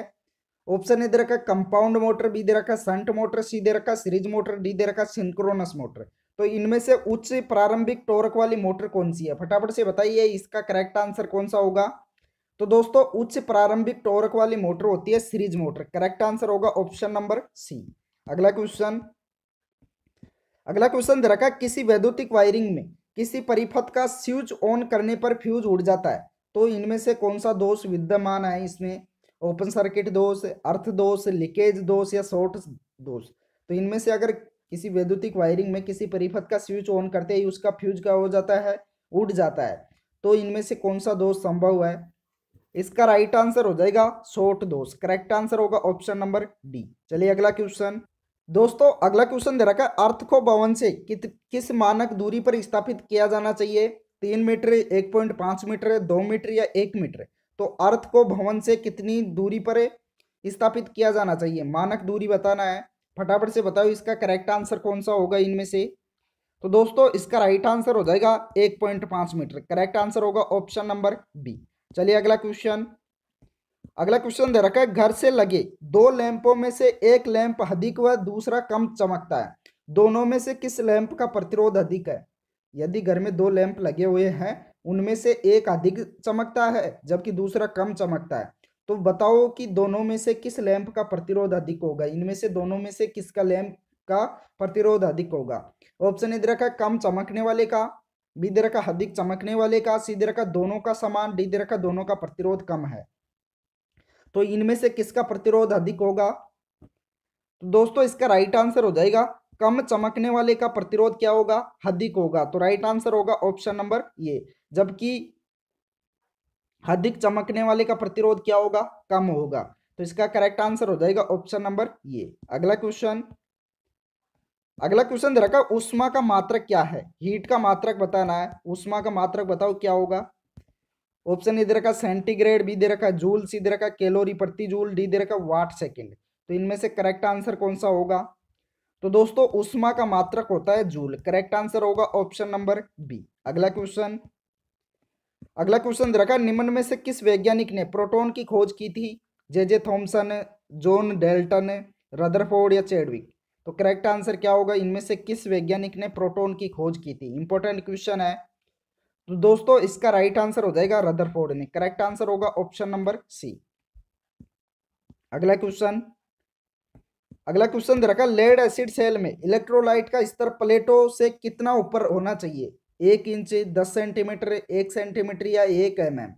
ऑप्शन ए दे रखा कंपाउंड मोटर बी दे रखा संट मोटर सी दे रखा सीरीज मोटर डी दे रखा सिंक्रोनस मोटर तो इनमें से उच्च प्रारंभिक टोरक वाली मोटर कौन सी है फटाफट से बताइए इसका करेक्ट आंसर कौन सा होगा तो दोस्तों उच्च प्रारंभिक टोरक वाली मोटर होती है सीरीज मोटर करेक्ट आंसर होगा ऑप्शन नंबर सी अगला क्वेश्चन अगला क्वेश्चन दे रखा किसी वैद्युतिक वायरिंग में किसी परिपथ का स्विच ऑन करने पर फ्यूज उड़ जाता है तो इनमें से कौन सा दोष विद्यमान है इसमें ओपन सर्किट दोष अर्थ दोष लीकेज दोष या शॉर्ट दोष तो इनमें से अगर किसी वैद्युतिक वायरिंग में किसी परिपथ का स्विच ऑन करते ही उसका फ्यूज क्या हो जाता है उड़ जाता है तो इनमें से कौन सा दोष संभव है इसका राइट आंसर हो जाएगा शोट दोष करेक्ट आंसर होगा ऑप्शन नंबर डी चलिए अगला क्वेश्चन दोस्तों अगला क्वेश्चन दे रखा है अर्थ को भवन से कित, किस मानक दूरी पर स्थापित किया जाना चाहिए तीन मीटर एक पॉइंट पांच मीटर दो मीटर या एक मीटर तो अर्थ को भवन से कितनी दूरी पर स्थापित किया जाना चाहिए मानक दूरी बताना है फटाफट से बताओ इसका करेक्ट आंसर कौन सा होगा इनमें से तो दोस्तों इसका राइट आंसर हो जाएगा एक पॉइंट पांच मीटर करेक्ट आंसर होगा ऑप्शन नंबर बी चलिए अगला क्वेश्चन अगला क्वेश्चन दे रखा है घर से लगे दो लैंपों में से एक लैंप अधिक व दूसरा कम चमकता है दोनों में से किस लैंप का प्रतिरोध अधिक है यदि घर में दो लैंप लगे हुए हैं उनमें से एक अधिक चमकता है जबकि दूसरा कम चमकता है तो बताओ कि दोनों में से किस लैंप का प्रतिरोध अधिक होगा इनमें से दोनों में से किसका लैंप का प्रतिरोध अधिक होगा ऑप्शन इधर का कम चमकने वाले का बी दे रखा अधिक चमकने वाले का सी दे रखा दोनों का समान डी दे रखा दोनों का प्रतिरोध कम है तो इनमें से किसका प्रतिरोध अधिक होगा तो दोस्तों इसका राइट आंसर हो जाएगा कम चमकने वाले का प्रतिरोध क्या होगा अधिक होगा तो राइट आंसर होगा ऑप्शन नंबर ये जबकि अधिक चमकने वाले का प्रतिरोध क्या होगा कम होगा तो इसका करेक्ट आंसर हो जाएगा ऑप्शन नंबर ये अगला क्वेश्चन अगला क्वेश्चन दे रखा उष्मा का मात्रक क्या है हीट का मात्रक बताना है उष्मा का मात्रक बताओ क्या होगा ऑप्शन ए दे रखा सेंटीग्रेड बी दे रखा जूल सी दे रखा कैलोरी प्रति जूल डी दे रखा वाट सेकेंड तो इनमें से करेक्ट आंसर कौन सा होगा तो दोस्तों उष्मा का मात्रक होता है जूल करेक्ट आंसर होगा ऑप्शन नंबर बी अगला क्वेश्चन अगला क्वेश्चन दे रखा निम्न में से किस वैज्ञानिक ने प्रोटोन की खोज की थी J J Thomson John Dalton Rutherford या चेडविक तो करेक्ट आंसर क्या होगा इनमें से किस वैज्ञानिक ने प्रोटोन की खोज की थी इंपॉर्टेंट क्वेश्चन है तो दोस्तों इसका राइट आंसर हो जाएगा रदरफोर्ड ने करेक्ट आंसर होगा ऑप्शन नंबर सी अगला क्वेश्चन अगला क्वेश्चन दे रखा लेड एसिड सेल में इलेक्ट्रोलाइट का स्तर प्लेटो से कितना ऊपर होना चाहिए एक इंच दस सेंटीमीटर एक सेंटीमीटर या एक एम mm?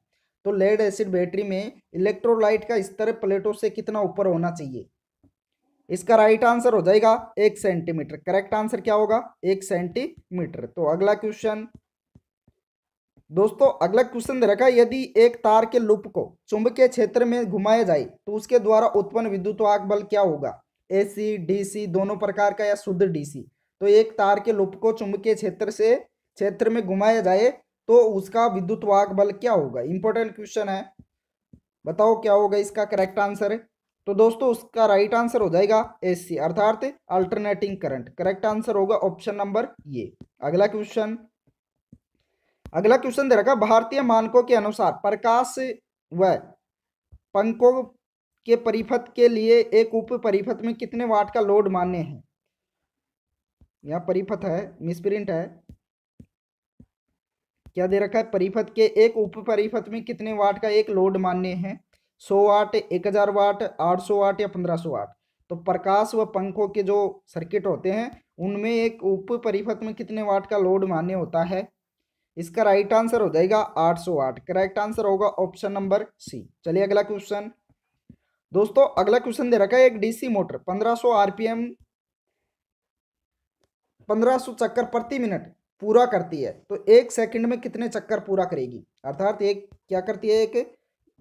तो लेड एसिड बैटरी में इलेक्ट्रोलाइट का स्तर प्लेटो से कितना ऊपर होना चाहिए इसका राइट आंसर हो जाएगा एक सेंटीमीटर करेक्ट आंसर क्या होगा एक सेंटीमीटर तो अगला क्वेश्चन दोस्तों अगला क्वेश्चन दे रखा है यदि एक तार के लूप को चुंबकीय क्षेत्र में घुमाया जाए तो उसके द्वारा उत्पन्न विद्युत बल क्या होगा एसी डीसी दोनों प्रकार का या शुद्ध डीसी तो एक तार के लूप को चुंबकीय क्षेत्र से क्षेत्र में घुमाया जाए तो उसका विद्युत आग बल क्या होगा इंपॉर्टेंट क्वेश्चन है बताओ क्या होगा इसका करेक्ट आंसर तो दोस्तों उसका राइट आंसर हो जाएगा एस सी अर्थात अल्टरनेटिंग करंट करेक्ट आंसर होगा ऑप्शन नंबर ये अगला क्वेश्चन अगला क्वेश्चन दे रखा भारतीय मानकों के अनुसार प्रकाश व पंखों के परिपथ के लिए एक उप परिपथ में कितने वाट का लोड मान्य है यहाँ परिपथ है मिसप्रिंट है क्या दे रखा है परिपथ के एक उप परिपथ में कितने वाट का एक लोड मान्य है सौ वाट एक हज़ार वाट आठ सौ वाट या पंद्रह सौ वाट तो प्रकाश व पंखों के जो सर्किट होते हैं उनमें एक उप परिपथ में कितने वाट का लोड मान्य होता है इसका राइट आंसर हो जाएगा आठ सौ वाट करेक्ट आंसर होगा ऑप्शन नंबर सी चलिए अगला क्वेश्चन दोस्तों अगला क्वेश्चन दे रखा है एक डीसी मोटर पंद्रह सौ आरपीएम पंद्रह सौ चक्कर प्रति मिनट पूरा करती है तो एक सेकंड में कितने चक्कर पूरा करेगी अर्थात एक क्या करती है एक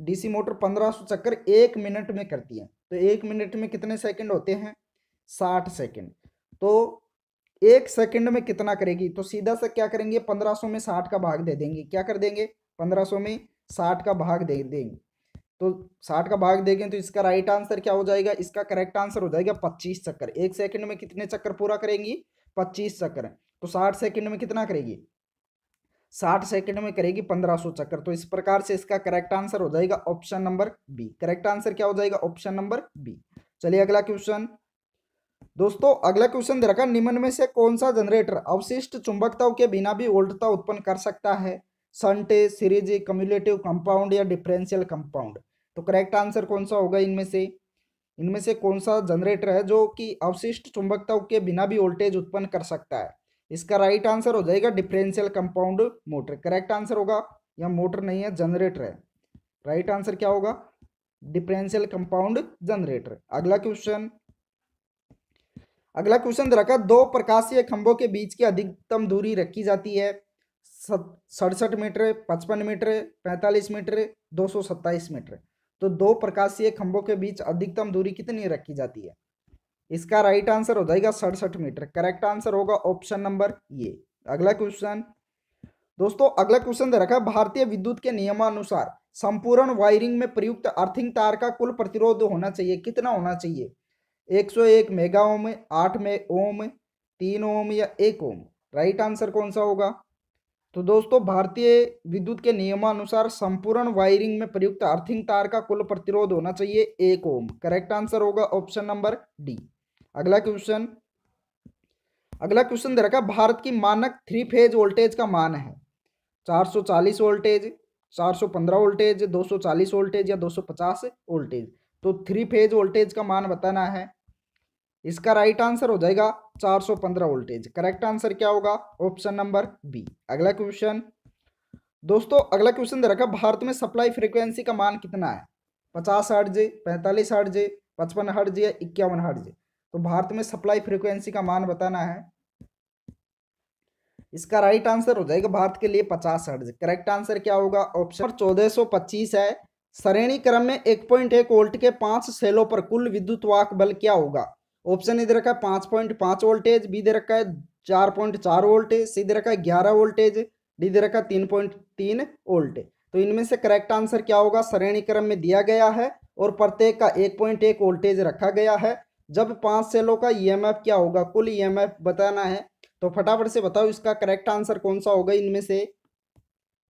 डीसी मोटर 1500 चक्कर एक मिनट में करती है तो एक मिनट में कितने सेकंड होते हैं 60 सेकंड तो एक सेकंड में कितना करेगी तो सीधा सा क्या करेंगे 1500 में 60 का भाग दे देंगे क्या कर देंगे 1500 में 60 का भाग दे देंगे तो 60 का भाग देंगे तो इसका राइट आंसर क्या हो जाएगा इसका करेक्ट आंसर हो जाएगा पच्चीस चक्कर एक सेकंड में कितने चक्कर पूरा करेंगी पच्चीस चक्कर तो साठ सेकंड में कितना करेगी साठ सेकंड में करेगी पंद्रह सौ चक्कर तो इस प्रकार से इसका करेक्ट आंसर हो जाएगा option number B correct answer क्या हो जाएगा ऑप्शन नंबर बी चलिए अगला क्वेश्चन दोस्तों अगला क्वेश्चन दे रखा निम्न में से कौन सा जनरेटर अवशिष्ट चुंबकताओं के बिना भी वोल्टता उत्पन्न कर सकता है संटे सीरीज कम्युलेटिव कंपाउंड या डिफरेंशियल कंपाउंड तो करेक्ट आंसर कौन सा होगा इनमें से इनमें से कौन सा जनरेटर है जो कि अवशिष्ट चुंबकताओं के बिना भी वोल्टेज उत्पन्न कर सकता है इसका राइट आंसर हो जाएगा differential compound motor correct answer होगा या मोटर नहीं है जनरेटर है राइट आंसर क्या होगा डिफरेंशियल कंपाउंड जनरेटर अगला क्वेश्चन अगला क्वेश्चन रखा दो प्रकाशीय खंभों के बीच की अधिकतम दूरी रखी जाती है सड़सठ मीटर पचपन मीटर पैंतालीस मीटर दो सौ सत्ताईस मीटर तो दो प्रकाशीय खंभों के बीच अधिकतम दूरी कितनी रखी जाती है इसका राइट आंसर हो जाएगा सड़सठ मीटर करेक्ट आंसर होगा ऑप्शन नंबर ये अगला क्वेश्चन दोस्तों अगला क्वेश्चन दे रखा है भारतीय विद्युत के नियमानुसार संपूर्ण वायरिंग में प्रयुक्त अर्थिंग तार का कुल प्रतिरोध होना चाहिए कितना होना चाहिए 101 मेगा ओम आठ में ओम तीन ओम या एक ओम राइट आंसर कौन सा होगा तो दोस्तों भारतीय विद्युत के नियमानुसार संपूर्ण वायरिंग में प्रयुक्त अर्थिंग तार का कुल प्रतिरोध होना चाहिए एक ओम करेक्ट आंसर होगा ऑप्शन नंबर डी अगला क्वेश्चन अगला क्वेश्चन दे रखा भारत की मानक थ्री फेज वोल्टेज का मान है 440 वोल्टेज 415 वोल्टेज 240 वोल्टेज या 250 वोल्टेज तो थ्री फेज वोल्टेज का मान बताना है इसका राइट आंसर हो जाएगा 415 वोल्टेज करेक्ट आंसर क्या होगा ऑप्शन नंबर बी अगला क्वेश्चन दोस्तों अगला क्वेश्चन दे रखा भारत में सप्लाई फ्रिक्वेंसी का मान कितना है पचास हर्ज पैंतालीस हर्ज पचपन हर्ज या इक्यावन हर्ज तो भारत में सप्लाई फ्रीक्वेंसी का मान बताना है इसका राइट आंसर हो जाएगा भारत के लिए पचास हर्ज करेक्ट आंसर क्या होगा ऑप्शन चौदह सौ पच्चीस है श्रेणी क्रम में एक पॉइंट एक वोल्ट के पांच सेलों पर कुल विद्युत वाक बल क्या होगा ऑप्शन इधर का पांच पॉइंट पांच वोल्टेज बी दे रखा है चार पॉइंट चार वोल्टेज सी दे रखा है ग्यारह वोल्टेज डी दे रखा है तीन पॉइंट तीन वोल्ट तो इनमें से करेक्ट आंसर क्या होगा श्रेणी क्रम में दिया गया है और प्रत्येक का एक पॉइंट एक वोल्टेज रखा गया है जब पांच सेलों का ईएमएफ e क्या होगा कुल ईएमएफ e बताना है तो फटाफट से बताओ इसका करेक्ट आंसर कौन सा होगा इनमें से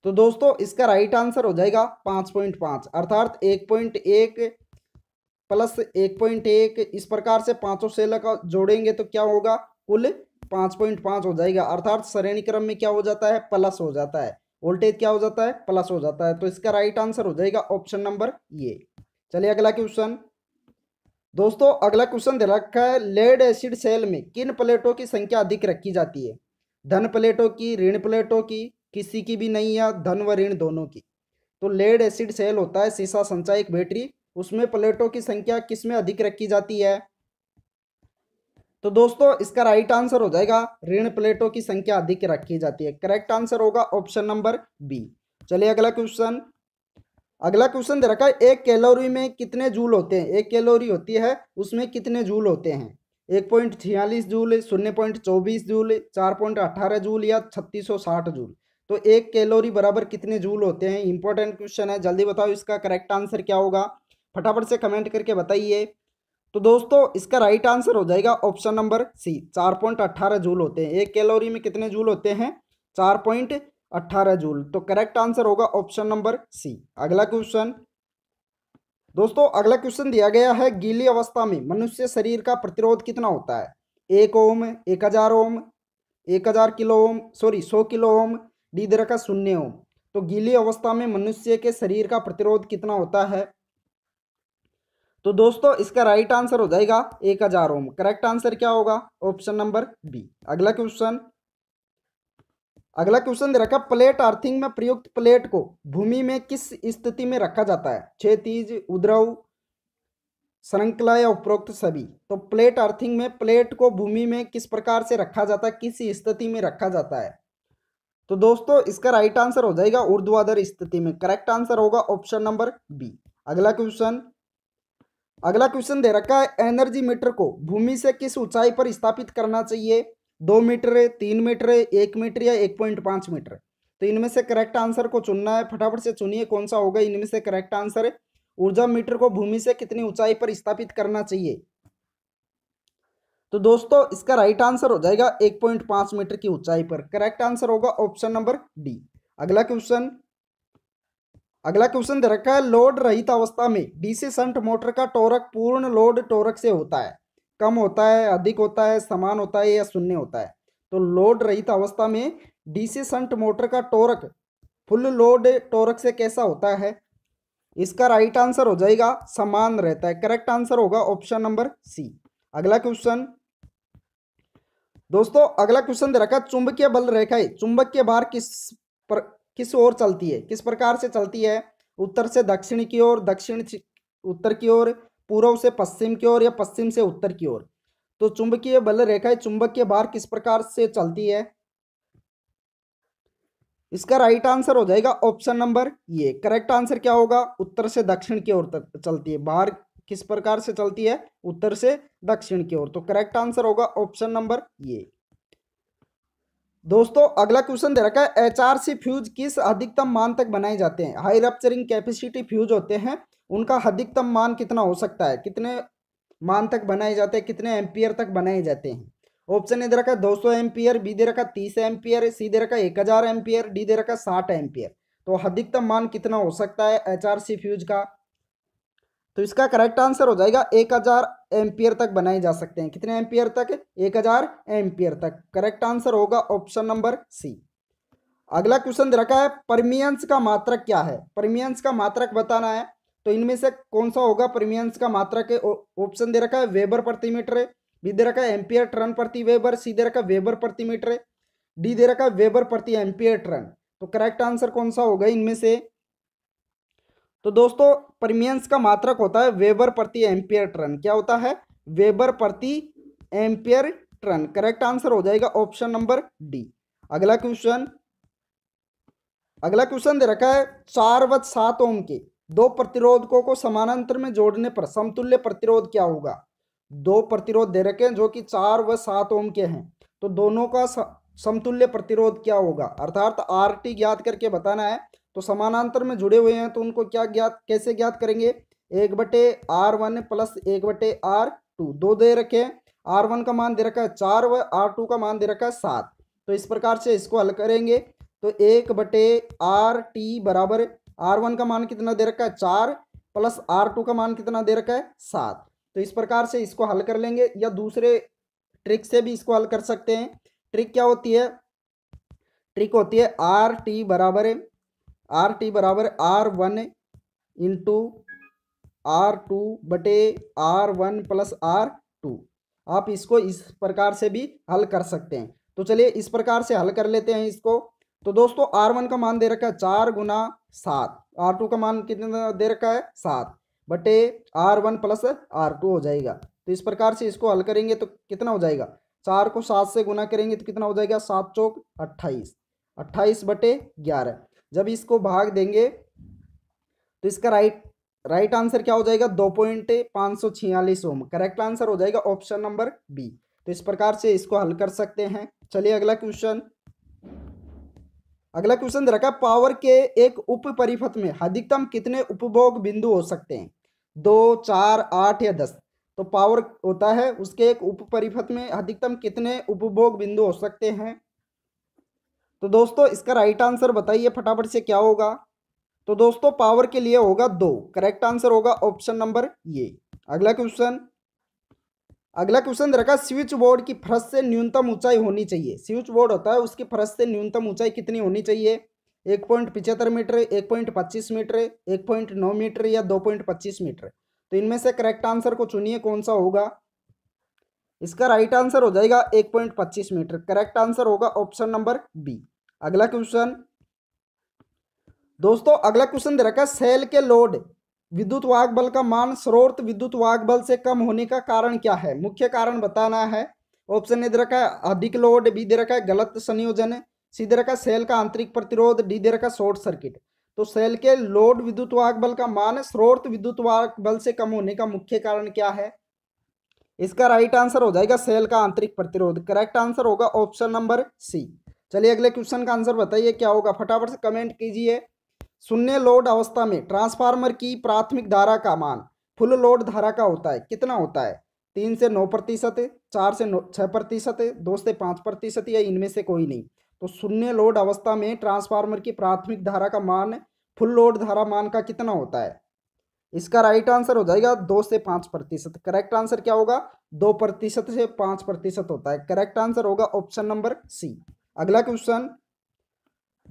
तो दोस्तों इसका राइट आंसर हो जाएगा पाँच पॉइंट पाँच अर्थात एक पॉइंट एक प्लस एक पॉइंट एक इस प्रकार से पांचों सेल का जोड़ेंगे तो क्या होगा कुल पाँच पॉइंट पाँच हो जाएगा अर्थात श्रेणी क्रम में क्या हो जाता है प्लस हो जाता है वोल्टेज क्या हो जाता है प्लस हो जाता है तो इसका राइट आंसर हो जाएगा ऑप्शन नंबर ये चलिए अगला क्वेश्चन दोस्तों अगला क्वेश्चन दे रखा है लेड एसिड सेल में किन प्लेटों की संख्या अधिक रखी जाती है धन प्लेटों की ऋण प्लेटों की किसी की भी नहीं या धन व ऋण दोनों की तो लेड एसिड सेल होता है सीसा संचायक बैटरी उसमें प्लेटों की संख्या किस में अधिक रखी जाती है तो दोस्तों इसका राइट आंसर हो जाएगा ऋण प्लेटों की संख्या अधिक रखी जाती है करेक्ट आंसर होगा ऑप्शन नंबर बी चलिए अगला क्वेश्चन अगला क्वेश्चन दे रखा है एक कैलोरी में कितने जूल होते हैं एक कैलोरी होती है उसमें कितने जूल होते हैं एक पॉइंट छियालीस जूल शून्य पॉइंट चौबीस जूल चार पॉइंट अट्ठारह जूल या छत्तीस सौ साठ जूल तो एक कैलोरी बराबर कितने जूल होते हैं इंपॉर्टेंट क्वेश्चन है जल्दी बताओ इसका करेक्ट आंसर क्या होगा फटाफट से कमेंट करके बताइए तो दोस्तों इसका राइट आंसर हो जाएगा ऑप्शन नंबर सी चार पॉइंट अट्ठारह जूल होते हैं एक कैलोरी में कितने जूल होते हैं चार पॉइंट अट्ठारह जूल तो करेक्ट आंसर होगा ऑप्शन नंबर सी अगला क्वेश्चन दोस्तों अगला क्वेश्चन दिया गया है गीली अवस्था में मनुष्य शरीर का प्रतिरोध कितना होता है एक ओम एक हजार ओम एक हजार किलो ओम सॉरी सौ किलो ओम डी दर का शून्य ओम तो गीली अवस्था में मनुष्य के शरीर का प्रतिरोध कितना होता है तो दोस्तों इसका राइट आंसर हो जाएगा एक हजार ओम करेक्ट आंसर क्या होगा ऑप्शन नंबर बी अगला क्वेश्चन अगला क्वेश्चन दे रखा प्लेट अर्थिंग में प्रयुक्त प्लेट को भूमि में किस स्थिति में रखा जाता है तीज उद्रव श्रृंखला या उपरोक्त सभी तो प्लेट अर्थिंग में प्लेट को भूमि में किस प्रकार से रखा जाता है किस स्थिति में रखा जाता है तो दोस्तों इसका राइट आंसर हो जाएगा ऊर्ध्वाधर स्थिति में करेक्ट आंसर होगा ऑप्शन नंबर बी अगला क्वेश्चन अगला क्वेश्चन दे रखा है एनर्जी मीटर को भूमि से किस ऊंचाई पर स्थापित करना चाहिए दो मीटर है तीन मीटर है एक मीटर या एक पॉइंट पाँच मीटर है तो इनमें से करेक्ट आंसर को चुनना है फटाफट से चुनिए कौन सा होगा इनमें से करेक्ट आंसर है ऊर्जा मीटर को भूमि से कितनी ऊंचाई पर स्थापित करना चाहिए तो दोस्तों इसका राइट आंसर हो जाएगा पांच मीटर की ऊंचाई पर करेक्ट आंसर होगा ऑप्शन नंबर डी अगला क्वेश्चन अगला क्वेश्चन दे रखा है लोड रहित अवस्था में डीसी संट मोटर का टोरक पूर्ण लोड टोरक से होता है कम होता है अधिक होता है समान होता है या शून्य होता है तो लोड रहित अवस्था में डीसी संट मोटर का टोरक फुल लोड टोरक से कैसा होता है इसका राइट आंसर हो जाएगा समान रहता है करेक्ट आंसर होगा ऑप्शन नंबर सी अगला क्वेश्चन दोस्तों अगला क्वेश्चन दे रखा चुंबकीय बल रेखा चुंबक के बाहर किस पर किस ओर चलती है किस प्रकार से चलती है उत्तर से दक्षिण की ओर दक्षिण उत्तर की ओर पूर्व से पश्चिम की ओर या पश्चिम से उत्तर की ओर तो चुंबकीय बल रेखा चुंबक के बाहर किस प्रकार से चलती है इसका राइट आंसर हो जाएगा option number A correct answer क्या होगा उत्तर से दक्षिण की ओर चलती है बाहर किस प्रकार से चलती है उत्तर से दक्षिण की ओर तो करेक्ट आंसर होगा ऑप्शन नंबर ये दोस्तों अगला क्वेश्चन दे रखा है एच फ्यूज किस अधिकतम मान तक बनाए जाते हैं हाई रप्चरिंग कैपेसिटी फ्यूज होते हैं उनका अधिकतम मान कितना हो सकता है कितने मान तक बनाए जाते हैं कितने एम्पियर तक बनाए जाते हैं ऑप्शन ए दे रखा दो सौ एम्पियर बी दे रखा तीस एम्पियर सी दे रखा एक हज़ार एम्पियर डी दे रखा साठ एम्पियर तो अधिकतम मान कितना हो सकता है एच आर सी फ्यूज का तो इसका करेक्ट आंसर हो जाएगा एक हज़ार एम्पियर तक बनाए जा सकते हैं कितने एम्पियर तक एक हज़ार एम्पियर तक करेक्ट आंसर होगा ऑप्शन नंबर सी अगला क्वेश्चन दे रखा है परमियंस का मात्रक क्या है परमियंस का मात्रक बताना है तो इनमें से कौन सा होगा प्रीमियंस का मात्रा के ऑप्शन दे रखा है वेबर प्रति मीटर है बी दे रखा है एम्पियर टर्न प्रति वेबर सी दे रखा है वेबर प्रति मीटर है डी दे रखा है वेबर प्रति एम्पियर टर्न तो करेक्ट आंसर कौन सा होगा इनमें से तो दोस्तों परमियंस का मात्रक होता है वेबर प्रति एम्पियर टर्न क्या होता है वेबर प्रति एम्पियर टर्न करेक्ट आंसर हो जाएगा ऑप्शन नंबर डी अगला क्वेश्चन अगला क्वेश्चन दे रखा है चार व सात ओम के दो प्रतिरोधकों को समानांतर में जोड़ने पर समतुल्य प्रतिरोध क्या होगा दो प्रतिरोध दे रखे हैं जो कि चार व सात ओम के हैं तो दोनों का समतुल्य प्रतिरोध क्या होगा अर्थात आर टी ज्ञात करके बताना है तो समानांतर में जुड़े हुए हैं तो उनको क्या ज्ञात कैसे ज्ञात करेंगे एक बटे आर वन प्लस एक बटे आर टू दो दे रखे हैं आर वन का मान दे रखा है चार व आर टू का मान दे रखा है सात तो इस प्रकार से इसको हल करेंगे तो एक बटे आर टी बराबर आर वन का मान कितना दे रखा है चार प्लस आर टू का मान कितना दे रखा है सात तो इस प्रकार से इसको हल कर लेंगे या दूसरे ट्रिक से भी इसको हल कर सकते हैं ट्रिक क्या होती है ट्रिक होती है आर टी बराबर आर टी बराबर R one into R two बटे R one plus R two आप इसको इस प्रकार से भी हल कर सकते हैं तो चलिए इस प्रकार से हल कर लेते हैं इसको तो दोस्तों आर वन का मान दे रखा है चार गुना सात आर टू का मान कितना दे रखा है सात बटे R one plus R two हो जाएगा तो इस प्रकार से इसको हल करेंगे तो कितना हो जाएगा चार को सात से गुना करेंगे तो कितना हो जाएगा सात चौक अट्ठाईस अट्ठाईस बटे ग्यारह जब इसको भाग देंगे तो इसका राइट राइट आंसर क्या हो जाएगा दो पॉइंट पाँच सौ छियालीस ओम करेक्ट आंसर हो जाएगा ऑप्शन नंबर बी तो इस प्रकार से इसको हल कर सकते हैं चलिए अगला क्वेश्चन अगला क्वेश्चन रखा पावर के एक उप परिपथ में अधिकतम कितने उपभोग बिंदु हो सकते हैं दो चार आठ या दस तो पावर होता है उसके एक उप परिपथ में अधिकतम कितने उपभोग बिंदु हो सकते हैं तो दोस्तों इसका राइट आंसर बताइए फटाफट से क्या होगा तो दोस्तों पावर के लिए होगा दो करेक्ट आंसर होगा ऑप्शन नंबर ये अगला क्वेश्चन अगला क्वेश्चन रखा स्विच बोर्ड की फर्श से न्यूनतम ऊंचाई होनी चाहिए स्विच बोर्ड होता है उसकी फर्श से न्यूनतम ऊंचाई कितनी होनी चाहिए एक पॉइंट पिछहत्तर मीटर एक पॉइंट पच्चीस मीटर एक पॉइंट नौ मीटर या दो पॉइंट पच्चीस मीटर तो इनमें से करेक्ट आंसर को चुनिए कौन सा होगा इसका राइट आंसर हो जाएगा एक पॉइंट पच्चीस मीटर करेक्ट आंसर होगा ऑप्शन नंबर बी अगला क्वेश्चन दोस्तों अगला क्वेश्चन दे रखा है सेल के लोड विद्युत वाहक बल का मान स्रोत विद्युत वाहक बल से कम होने का कारण क्या है मुख्य कारण बताना है ऑप्शन ए दे रखा है अधिक लोड बी दे रखा है गलत संयोजन सी दे रखा है सेल का आंतरिक प्रतिरोध डी दे रखा है शॉर्ट सर्किट तो सेल के लोड विद्युत वाहक बल का मान स्रोत विद्युत वाहक बल से कम होने का मुख्य कारण क्या है इसका राइट आंसर हो जाएगा सेल का आंतरिक प्रतिरोध करेक्ट आंसर होगा ऑप्शन नंबर सी चलिए अगले क्वेश्चन का आंसर बताइए क्या होगा फटाफट से कमेंट कीजिए शून्य लोड अवस्था में ट्रांसफार्मर की प्राथमिक धारा का मान फुल लोड धारा का होता है कितना होता है तीन से नौ प्रतिशत चार से नौ छः प्रतिशत दो से पाँच प्रतिशत या इनमें से कोई नहीं तो शून्य लोड अवस्था में ट्रांसफार्मर की प्राथमिक धारा का मान फुल लोड धारा मान का कितना होता है इसका राइट आंसर हो जाएगा दो से पाँच प्रतिशत करेक्ट आंसर क्या होगा दो प्रतिशत से पाँच प्रतिशत होता है करेक्ट आंसर होगा ऑप्शन नंबर सी अगला क्वेश्चन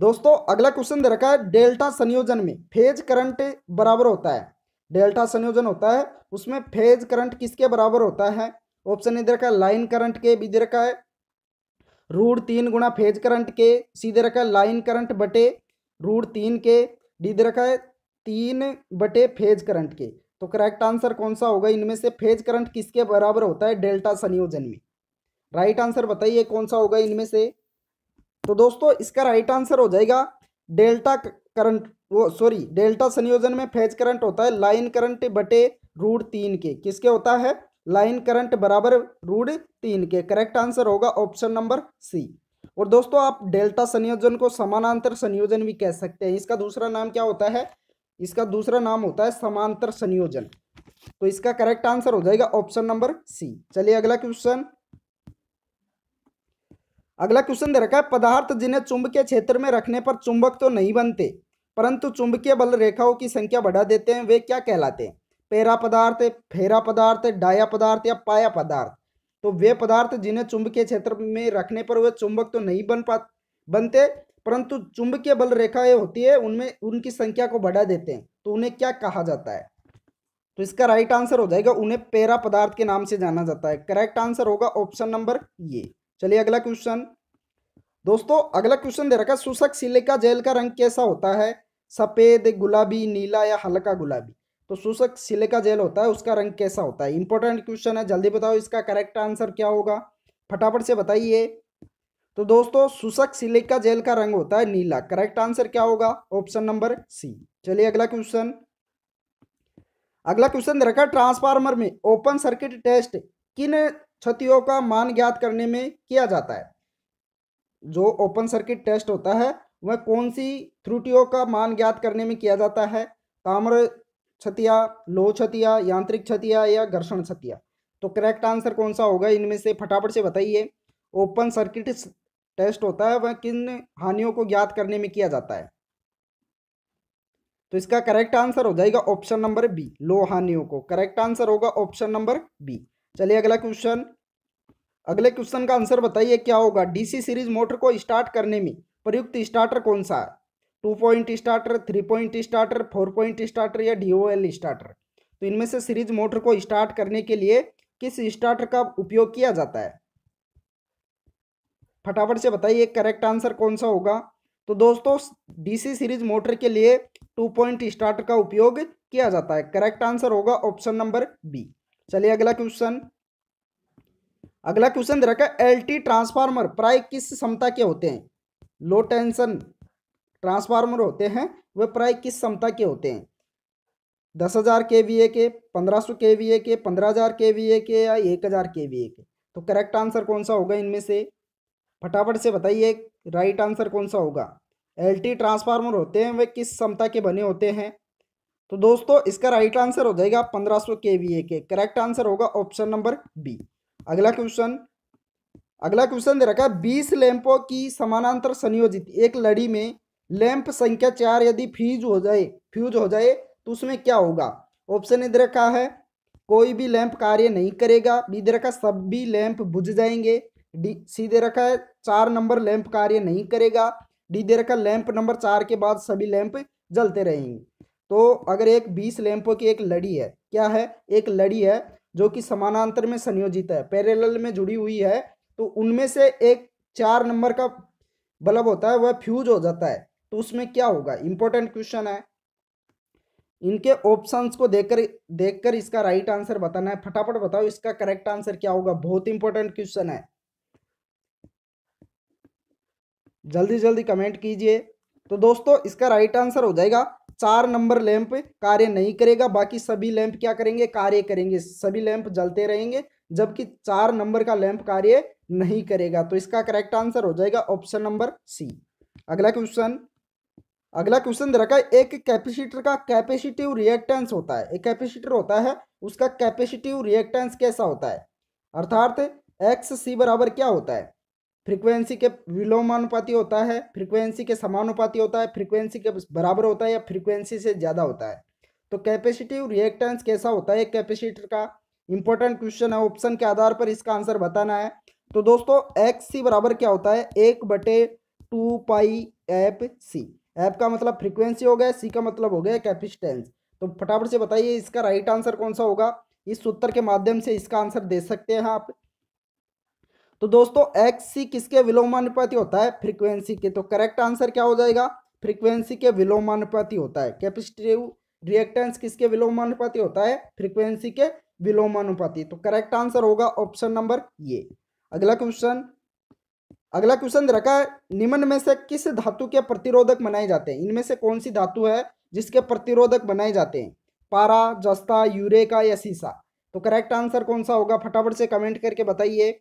दोस्तों अगला क्वेश्चन दे रखा है डेल्टा संयोजन में फेज करंट बराबर होता है डेल्टा संयोजन होता है उसमें फेज करंट किसके बराबर होता है ऑप्शन दे रखा है लाइन करंट के भी दे रखा है रूढ़ तीन गुणा फेज करंट के सी दे रखा है लाइन करंट बटे रूड तीन के डी दे रखा है तीन बटे फेज करंट के तो करेक्ट आंसर कौन सा होगा इनमें से फेज करंट किसके बराबर होता है डेल्टा संयोजन में राइट आंसर बताइए कौन सा होगा इनमें से तो दोस्तों इसका राइट आंसर हो जाएगा डेल्टा करंट वो सॉरी डेल्टा संयोजन में फेज करंट होता है लाइन करंट बटे रूट तीन के किसके होता है लाइन करंट बराबर रूट तीन के करेक्ट आंसर होगा ऑप्शन नंबर सी और दोस्तों आप डेल्टा संयोजन को समानांतर संयोजन भी कह सकते हैं इसका दूसरा नाम क्या होता है इसका दूसरा नाम होता है समांतर संयोजन तो इसका करेक्ट आंसर हो जाएगा ऑप्शन नंबर सी चलिए अगला क्वेश्चन अगला क्वेश्चन दे रखा है पदार्थ जिन्हें चुंबकीय क्षेत्र में रखने पर चुंबक तो नहीं बनते परंतु चुंबकीय बल रेखाओं की संख्या बढ़ा देते हैं वे क्या कहलाते हैं पेरा पदार्थ फेरा पदार्थ डाया पदार्थ या पाया पदार्थ तो वे पदार्थ जिन्हें चुंबकीय क्षेत्र में रखने पर वे चुंबक तो नहीं बन पा बनते परंतु चुंबकीय बल रेखाएं होती है उनमें उनकी संख्या को बढ़ा देते हैं तो उन्हें क्या कहा जाता है तो इसका राइट आंसर हो जाएगा उन्हें पेरा पदार्थ के नाम से जाना जाता है करेक्ट आंसर होगा ऑप्शन नंबर ये चलिए अगला क्वेश्चन दोस्तों अगला क्वेश्चन दे रखा है सूसक सिलिका जेल का रंग कैसा होता है सफ़ेद गुलाबी नीला या हल्का गुलाबी तो सुशक सिलिका जेल होता है उसका रंग कैसा होता है इंपॉर्टेंट क्वेश्चन है जल्दी बताओ इसका करेक्ट आंसर क्या होगा फटाफट से बताइए तो दोस्तों सुशक सिलिका जेल का रंग होता है नीला करेक्ट आंसर क्या होगा ऑप्शन नंबर सी चलिए अगला क्वेश्चन अगला क्वेश्चन दे रखा ट्रांसफार्मर में ओपन सर्किट टेस्ट किन क्षतियों का मान ज्ञात करने में किया जाता है जो ओपन सर्किट टेस्ट होता है वह कौन सी त्रुटियों का मान ज्ञात करने में किया जाता है ताम्र क्षतिया लोह क्षतिया यांत्रिक क्षतिया या घर्षण क्षतिया तो करेक्ट आंसर कौन सा होगा इनमें से फटाफट से बताइए ओपन सर्किट टेस्ट होता है वह किन हानियों को ज्ञात करने में किया जाता है तो इसका करेक्ट आंसर हो जाएगा ऑप्शन नंबर बी लो हानियों को करेक्ट आंसर होगा ऑप्शन नंबर बी चलिए अगला क्वेश्चन अगले क्वेश्चन का आंसर बताइए क्या होगा डीसी सीरीज मोटर को स्टार्ट करने में प्रयुक्त स्टार्टर कौन सा है two point starter three point starter four point starter या डीओएल स्टार्टर तो इनमें से सीरीज मोटर को स्टार्ट करने के लिए किस स्टार्टर का उपयोग किया जाता है फटाफट से बताइए करेक्ट आंसर कौन सा होगा तो दोस्तों डीसी सीरीज मोटर के लिए टू पॉइंट स्टार्टर का उपयोग किया जाता है करेक्ट आंसर होगा ऑप्शन नंबर बी चलिए अगला क्वेश्चन अगला क्वेश्चन दे रखा है एलटी ट्रांसफार्मर प्राय किस क्षमता के होते हैं लो टेंशन ट्रांसफार्मर होते हैं वे प्राय किस क्षमता के होते हैं दस हज़ार के वी ए के पंद्रह सौ के वी ए के पंद्रह हज़ार के वी ए के या एक हज़ार के वी ए के तो करेक्ट आंसर कौन सा होगा इनमें से फटाफट से बताइए राइट आंसर कौन सा होगा एलटी ट्रांसफार्मर होते हैं वे किस क्षमता के बने होते हैं तो दोस्तों इसका राइट आंसर हो जाएगा पंद्रह सौ के वी ए के करेक्ट आंसर होगा ऑप्शन नंबर बी अगला क्वेश्चन अगला क्वेश्चन दे रखा है बीस लैंपों की समानांतर संयोजित एक लड़ी में लैंप संख्या चार यदि फ्यूज हो जाए फ्यूज हो जाए तो उसमें क्या होगा ऑप्शन इधर रखा है कोई भी लैंप कार्य नहीं करेगा बी दे रखा सभी लैंप बुझ जाएंगे डी सी दे रखा है चार नंबर लैंप कार्य नहीं करेगा डी दे रखा लैंप नंबर चार के बाद सभी लैंप जलते रहेंगे तो अगर एक बीस लैंपों की एक लड़ी है क्या है एक लड़ी है जो कि समानांतर में संयोजित है पैरेल में जुड़ी हुई है तो उनमें से एक चार नंबर का बल्ब होता है वह फ्यूज हो जाता है तो उसमें क्या होगा इंपॉर्टेंट क्वेश्चन है इनके ऑप्शंस को देखकर देखकर इसका राइट आंसर बताना है फटाफट बताओ इसका करेक्ट आंसर क्या होगा बहुत इंपॉर्टेंट क्वेश्चन है जल्दी जल्दी कमेंट कीजिए तो दोस्तों इसका राइट आंसर हो जाएगा चार नंबर लैंप कार्य नहीं करेगा बाकी सभी लैंप क्या करेंगे कार्य करेंगे सभी लैंप जलते रहेंगे जबकि चार नंबर का लैंप कार्य नहीं करेगा तो इसका करेक्ट आंसर हो जाएगा ऑप्शन नंबर सी अगला क्वेश्चन अगला क्वेश्चन दे रखा है एक कैपेसिटर का कैपेसिटिव रिएक्टेंस होता है एक कैपेसिटर होता है उसका कैपेसिटिव रिएक्टेंस कैसा होता है अर्थात एक्स सी बराबर क्या होता है फ्रीक्वेंसी के विलोमानुपाति होता है फ्रीक्वेंसी के समानुपाति होता है फ्रीक्वेंसी के बराबर होता है या फ्रीक्वेंसी से ज़्यादा होता है तो कैपेसिटिव रिएक्टेंस कैसा होता है कैपेसिटर का इंपॉर्टेंट क्वेश्चन है ऑप्शन के आधार पर इसका आंसर बताना है तो दोस्तों एक्स सी बराबर क्या होता है एक बटे two pi F C F का मतलब फ्रीक्वेंसी हो गया सी का मतलब हो गया कैपेसिटेंस तो फटाफट से बताइए इसका राइट आंसर कौन सा होगा इस सूत्र के माध्यम से इसका आंसर दे सकते हैं आप तो दोस्तों एक्स सी किसके विलोमानुपाती होता है फ्रीक्वेंसी के तो करेक्ट आंसर क्या हो जाएगा फ्रीक्वेंसी के विलोमानुपाती होता है कैपेसिटिव रिएक्टेंस किसके विलोमानुपाती होता है फ्रीक्वेंसी के विलोमानुपाती तो करेक्ट आंसर होगा ऑप्शन नंबर ये अगला क्वेश्चन अगला क्वेश्चन रखा है निम्न में से किस धातु के प्रतिरोधक बनाए जाते हैं इनमें से कौन सी धातु है जिसके प्रतिरोधक बनाए जाते हैं पारा जस्ता यूरेका या सीसा तो करेक्ट आंसर कौन सा होगा फटाफट से कमेंट करके बताइए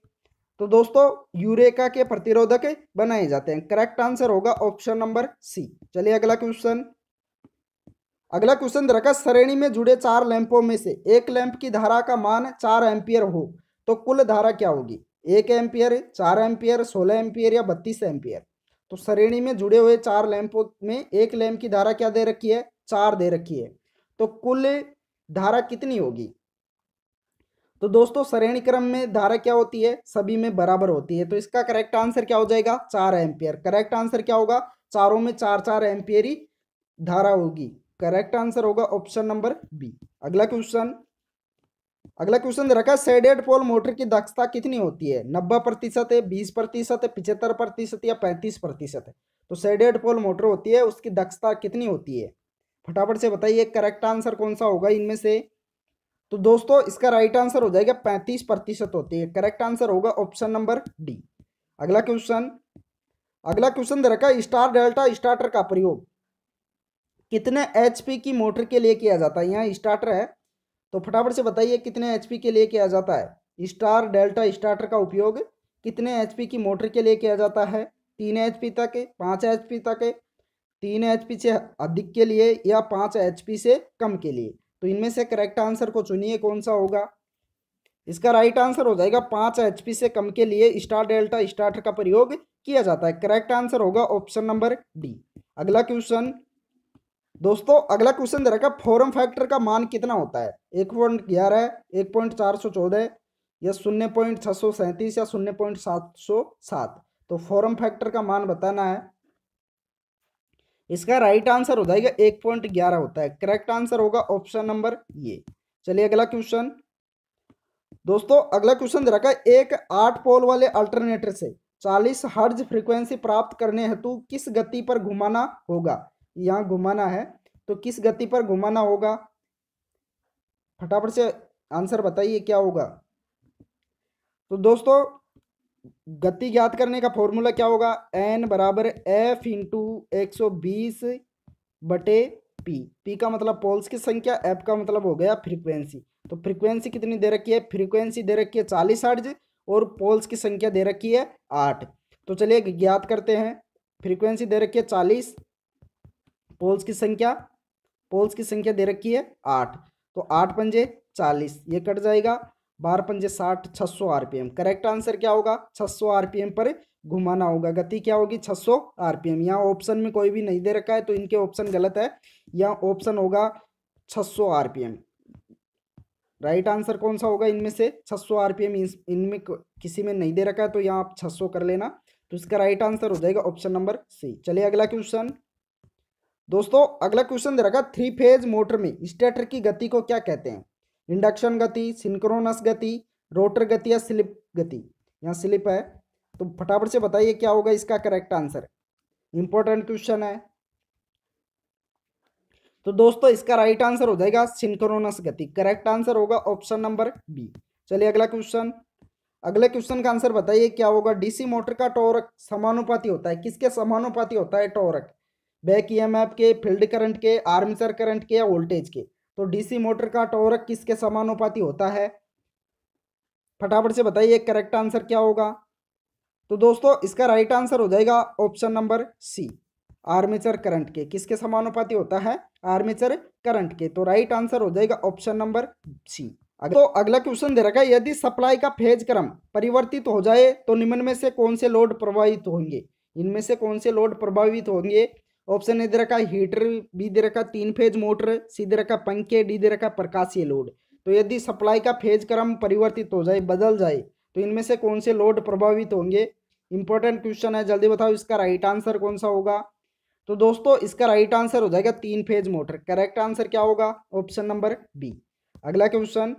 तो दोस्तों यूरेका के प्रतिरोधक बनाए जाते हैं करेक्ट आंसर होगा ऑप्शन नंबर सी चलिए अगला क्वेश्चन अगला क्वेश्चन रखा श्रेणी में जुड़े चार लैंपों में से एक लैंप की धारा का मान चार एम्पियर हो तो कुल धारा क्या होगी एक एम्पियर चार एम्पियर सोलह एम्पियर या बत्तीस एम्पियर तो श्रेणी में जुड़े हुए चार लैंपों में एक लैंप की धारा क्या दे रखी है चार दे रखी है तो कुल धारा कितनी होगी तो दोस्तों श्रेणी क्रम में धारा क्या होती है सभी में बराबर होती है तो इसका करेक्ट आंसर क्या हो जाएगा चार एम्पियर करेक्ट आंसर क्या होगा चारों में चार चार एम्पियर ही धारा होगी करेक्ट आंसर होगा ऑप्शन नंबर बी अगला क्वेश्चन अगला क्वेश्चन रखा सेडेड पोल मोटर की दक्षता कितनी होती है नब्बे प्रतिशत है बीस प्रतिशत है पिछहत्तर प्रतिशत या पैंतीस प्रतिशत है तो सेडेड पोल मोटर होती है उसकी दक्षता कितनी होती है फटाफट से बताइए करेक्ट आंसर कौन सा होगा इनमें से तो दोस्तों इसका राइट आंसर हो जाएगा पैंतीस प्रतिशत होती है करेक्ट आंसर होगा ऑप्शन नंबर डी अगला क्वेश्चन अगला क्वेश्चन दे रखा स्टार डेल्टा स्टार्टर का प्रयोग कितने एचपी की मोटर के लिए किया जाता है यहाँ स्टार्टर है तो फटाफट से बताइए कितने एचपी के लिए किया जाता है स्टार डेल्टा स्टार्टर का उपयोग कितने एचपी की मोटर के लिए किया जाता है तीन एचपी तक पाँच एचपी तक तीन एचपी से अधिक के लिए या पाँच एचपी से कम के लिए तो इनमें से करेक्ट आंसर को चुनिए कौन सा होगा इसका राइट आंसर हो जाएगा पांच एच से कम के लिए स्टार डेल्टा स्टार्टर का प्रयोग किया जाता है करेक्ट आंसर होगा ऑप्शन नंबर डी अगला क्वेश्चन दोस्तों अगला क्वेश्चन दे रखा फॉरम फैक्टर का मान कितना होता है एक पॉइंट ग्यारह एक पॉइंट चार सौ चौदह या शून्य पॉइंट छह सौ सैंतीस या शून्य पॉइंट सात सौ सात तो फॉरम फैक्टर का मान बताना है इसका राइट आंसर हो जाएगा एक पॉइंट ग्यारह होता है करेक्ट आंसर होगा ऑप्शन नंबर ये चलिए अगला क्वेश्चन दोस्तों अगला क्वेश्चन दे रखा है एक आठ पोल वाले अल्टरनेटर से चालीस हर्ज फ्रीक्वेंसी प्राप्त करने हेतु किस गति पर घुमाना होगा यहाँ घुमाना है तो किस गति पर घुमाना होगा फटाफट से आंसर बताइए क्या होगा तो दोस्तों गति ज्ञात करने का फॉर्मूला क्या होगा एन बराबर एफ इंटू एक सौ बीस बटे पी पी का मतलब पोल्स की संख्या एफ का मतलब हो गया फ्रीक्वेंसी तो फ्रीक्वेंसी कितनी दे रखी है फ्रीक्वेंसी दे रखी है चालीस हर्ज और पोल्स की संख्या दे रखी है आठ तो चलिए ज्ञात करते हैं फ्रीक्वेंसी दे रखी है चालीस पोल्स की संख्या पोल्स की संख्या दे रखी है आठ तो आठ पंजे चालीस ये कट जाएगा बारह पंजे साठ छह सौ आरपीएम करेक्ट आंसर क्या होगा छह सौ आरपीएम पर घुमाना होगा गति क्या होगी छह सौ आरपीएम यहाँ ऑप्शन में कोई भी नहीं दे रखा है तो इनके ऑप्शन गलत है यहाँ ऑप्शन होगा छह सौ आरपीएम राइट आंसर कौन सा होगा इनमें से छह सौ आरपीएम इनमें किसी में नहीं दे रखा है तो यहाँ आप छह सौ कर लेना तो इसका राइट आंसर हो जाएगा ऑप्शन नंबर सी चलिए अगला क्वेश्चन दोस्तों अगला क्वेश्चन दे रखा थ्री फेज मोटर में स्टेटर की गति को क्या कहते हैं इंडक्शन गति सिंक्रोनस गति रोटर गति या स्लिप गति यहाँ स्लिप है तो फटाफट से बताइए क्या होगा इसका करेक्ट आंसर इंपॉर्टेंट क्वेश्चन है तो दोस्तों इसका राइट आंसर हो जाएगा सिंक्रोनस गति करेक्ट आंसर होगा ऑप्शन नंबर बी चलिए अगला क्वेश्चन अगले क्वेश्चन का आंसर बताइए क्या होगा डीसी मोटर का टॉरक समानुपाती होता है किसके समानुपाती होता है टॉरक बैक ईएमएफ के फील्ड करंट के आर्मेचर करंट के या वोल्टेज के तो डीसी मोटर का टोरक किसके समानुपाती होता है फटाफट से बताइए करेक्ट आंसर क्या होगा तो दोस्तों इसका राइट आंसर हो जाएगा option number C armature current के किसके समानुपाती होता है आर्मेचर करंट के तो राइट आंसर हो जाएगा ऑप्शन नंबर सी तो अगला क्वेश्चन दे रखा है यदि सप्लाई का फेज क्रम परिवर्तित हो जाए तो निम्न में से कौन से लोड प्रभावित होंगे इनमें से कौन से लोड प्रभावित होंगे ऑप्शन ए दे रखा है हीटर बी दे रखा तीन फेज मोटर सी दे रखा पंखे डी दे रखा प्रकाशीय लोड तो यदि सप्लाई का फेज क्रम परिवर्तित हो जाए बदल जाए तो इनमें से कौन से लोड प्रभावित होंगे इंपॉर्टेंट क्वेश्चन है जल्दी बताओ इसका राइट आंसर कौन सा होगा तो दोस्तों इसका राइट आंसर हो जाएगा तीन फेज मोटर करेक्ट आंसर क्या होगा ऑप्शन नंबर बी अगला क्वेश्चन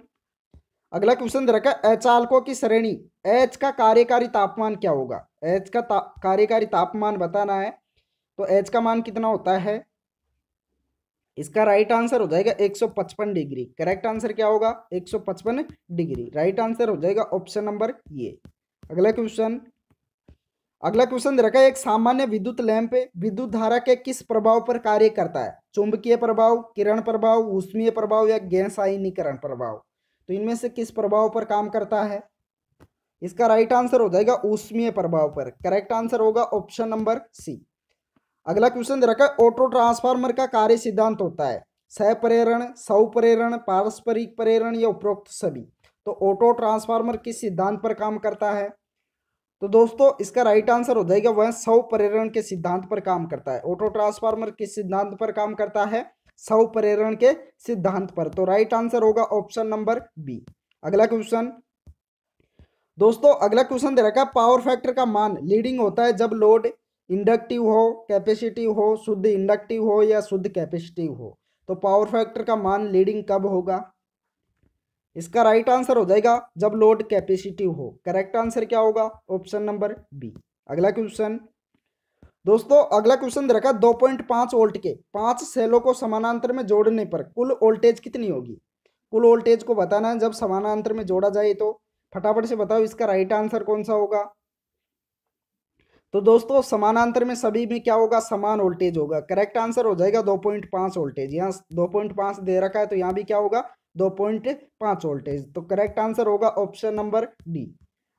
अगला क्वेश्चन दे रखा है अचालकों की श्रेणी एच का कार्यकारी तापमान क्या होगा एच का ता, कार्यकारी तापमान बताना है तो एच का मान कितना होता है इसका राइट आंसर हो जाएगा 155 डिग्री करेक्ट आंसर क्या होगा 155 डिग्री राइट आंसर हो जाएगा ऑप्शन नंबर ये अगला क्वेश्चन अगला क्वेश्चन रखा है एक सामान्य विद्युत लैंप विद्युत धारा के किस प्रभाव पर कार्य करता है चुंबकीय प्रभाव किरण प्रभाव उष्मीय प्रभाव या गैस आयनीकरण प्रभाव तो इनमें से किस प्रभाव पर काम करता है इसका राइट आंसर हो जाएगा उष्मीय प्रभाव पर करेक्ट आंसर होगा ऑप्शन नंबर सी अगला क्वेश्चन दे रखा है ऑटो ट्रांसफार्मर का कार्य सिद्धांत होता है सप्रेरण सौप्रेरण पारस्परिक प्रेरण या उपरोक्त सभी तो ऑटो ट्रांसफार्मर किस सिद्धांत पर काम करता है तो दोस्तों इसका राइट आंसर हो जाएगा वह सौप्रेरण के सिद्धांत पर काम करता है ऑटो ट्रांसफार्मर किस सिद्धांत पर काम करता है सौप्रेरण के सिद्धांत पर तो राइट आंसर होगा ऑप्शन नंबर बी अगला क्वेश्चन दोस्तों अगला क्वेश्चन दे रखा है पावर फैक्टर का मान लीडिंग होता है जब लोड इंडक्टिव हो कैपेसिटिव हो शुद्ध इंडक्टिव हो या शुद्ध कैपेसिटिव हो तो पावर फैक्टर का मान लीडिंग कब होगा इसका राइट आंसर हो जाएगा जब लोड कैपेसिटिव हो करेक्ट आंसर क्या होगा ऑप्शन नंबर बी अगला क्वेश्चन दोस्तों अगला क्वेश्चन रखा पांच वोल्ट के पांच सेलों को समानांतर में जोड़ने पर कुल वोल्टेज कितनी होगी कुल वोल्टेज को बताना है जब समानांतर में जोड़ा जाए तो फटाफट से बताओ इसका राइट आंसर कौन सा होगा तो दोस्तों समानांतर में सभी में क्या होगा समान वोल्टेज होगा करेक्ट आंसर हो जाएगा दो पॉइंट वोल्टेज यहाँ दो पॉइंट दे रखा है तो यहाँ भी क्या होगा दो पॉइंट पांच वोल्टेज तो करेक्ट आंसर होगा ऑप्शन नंबर डी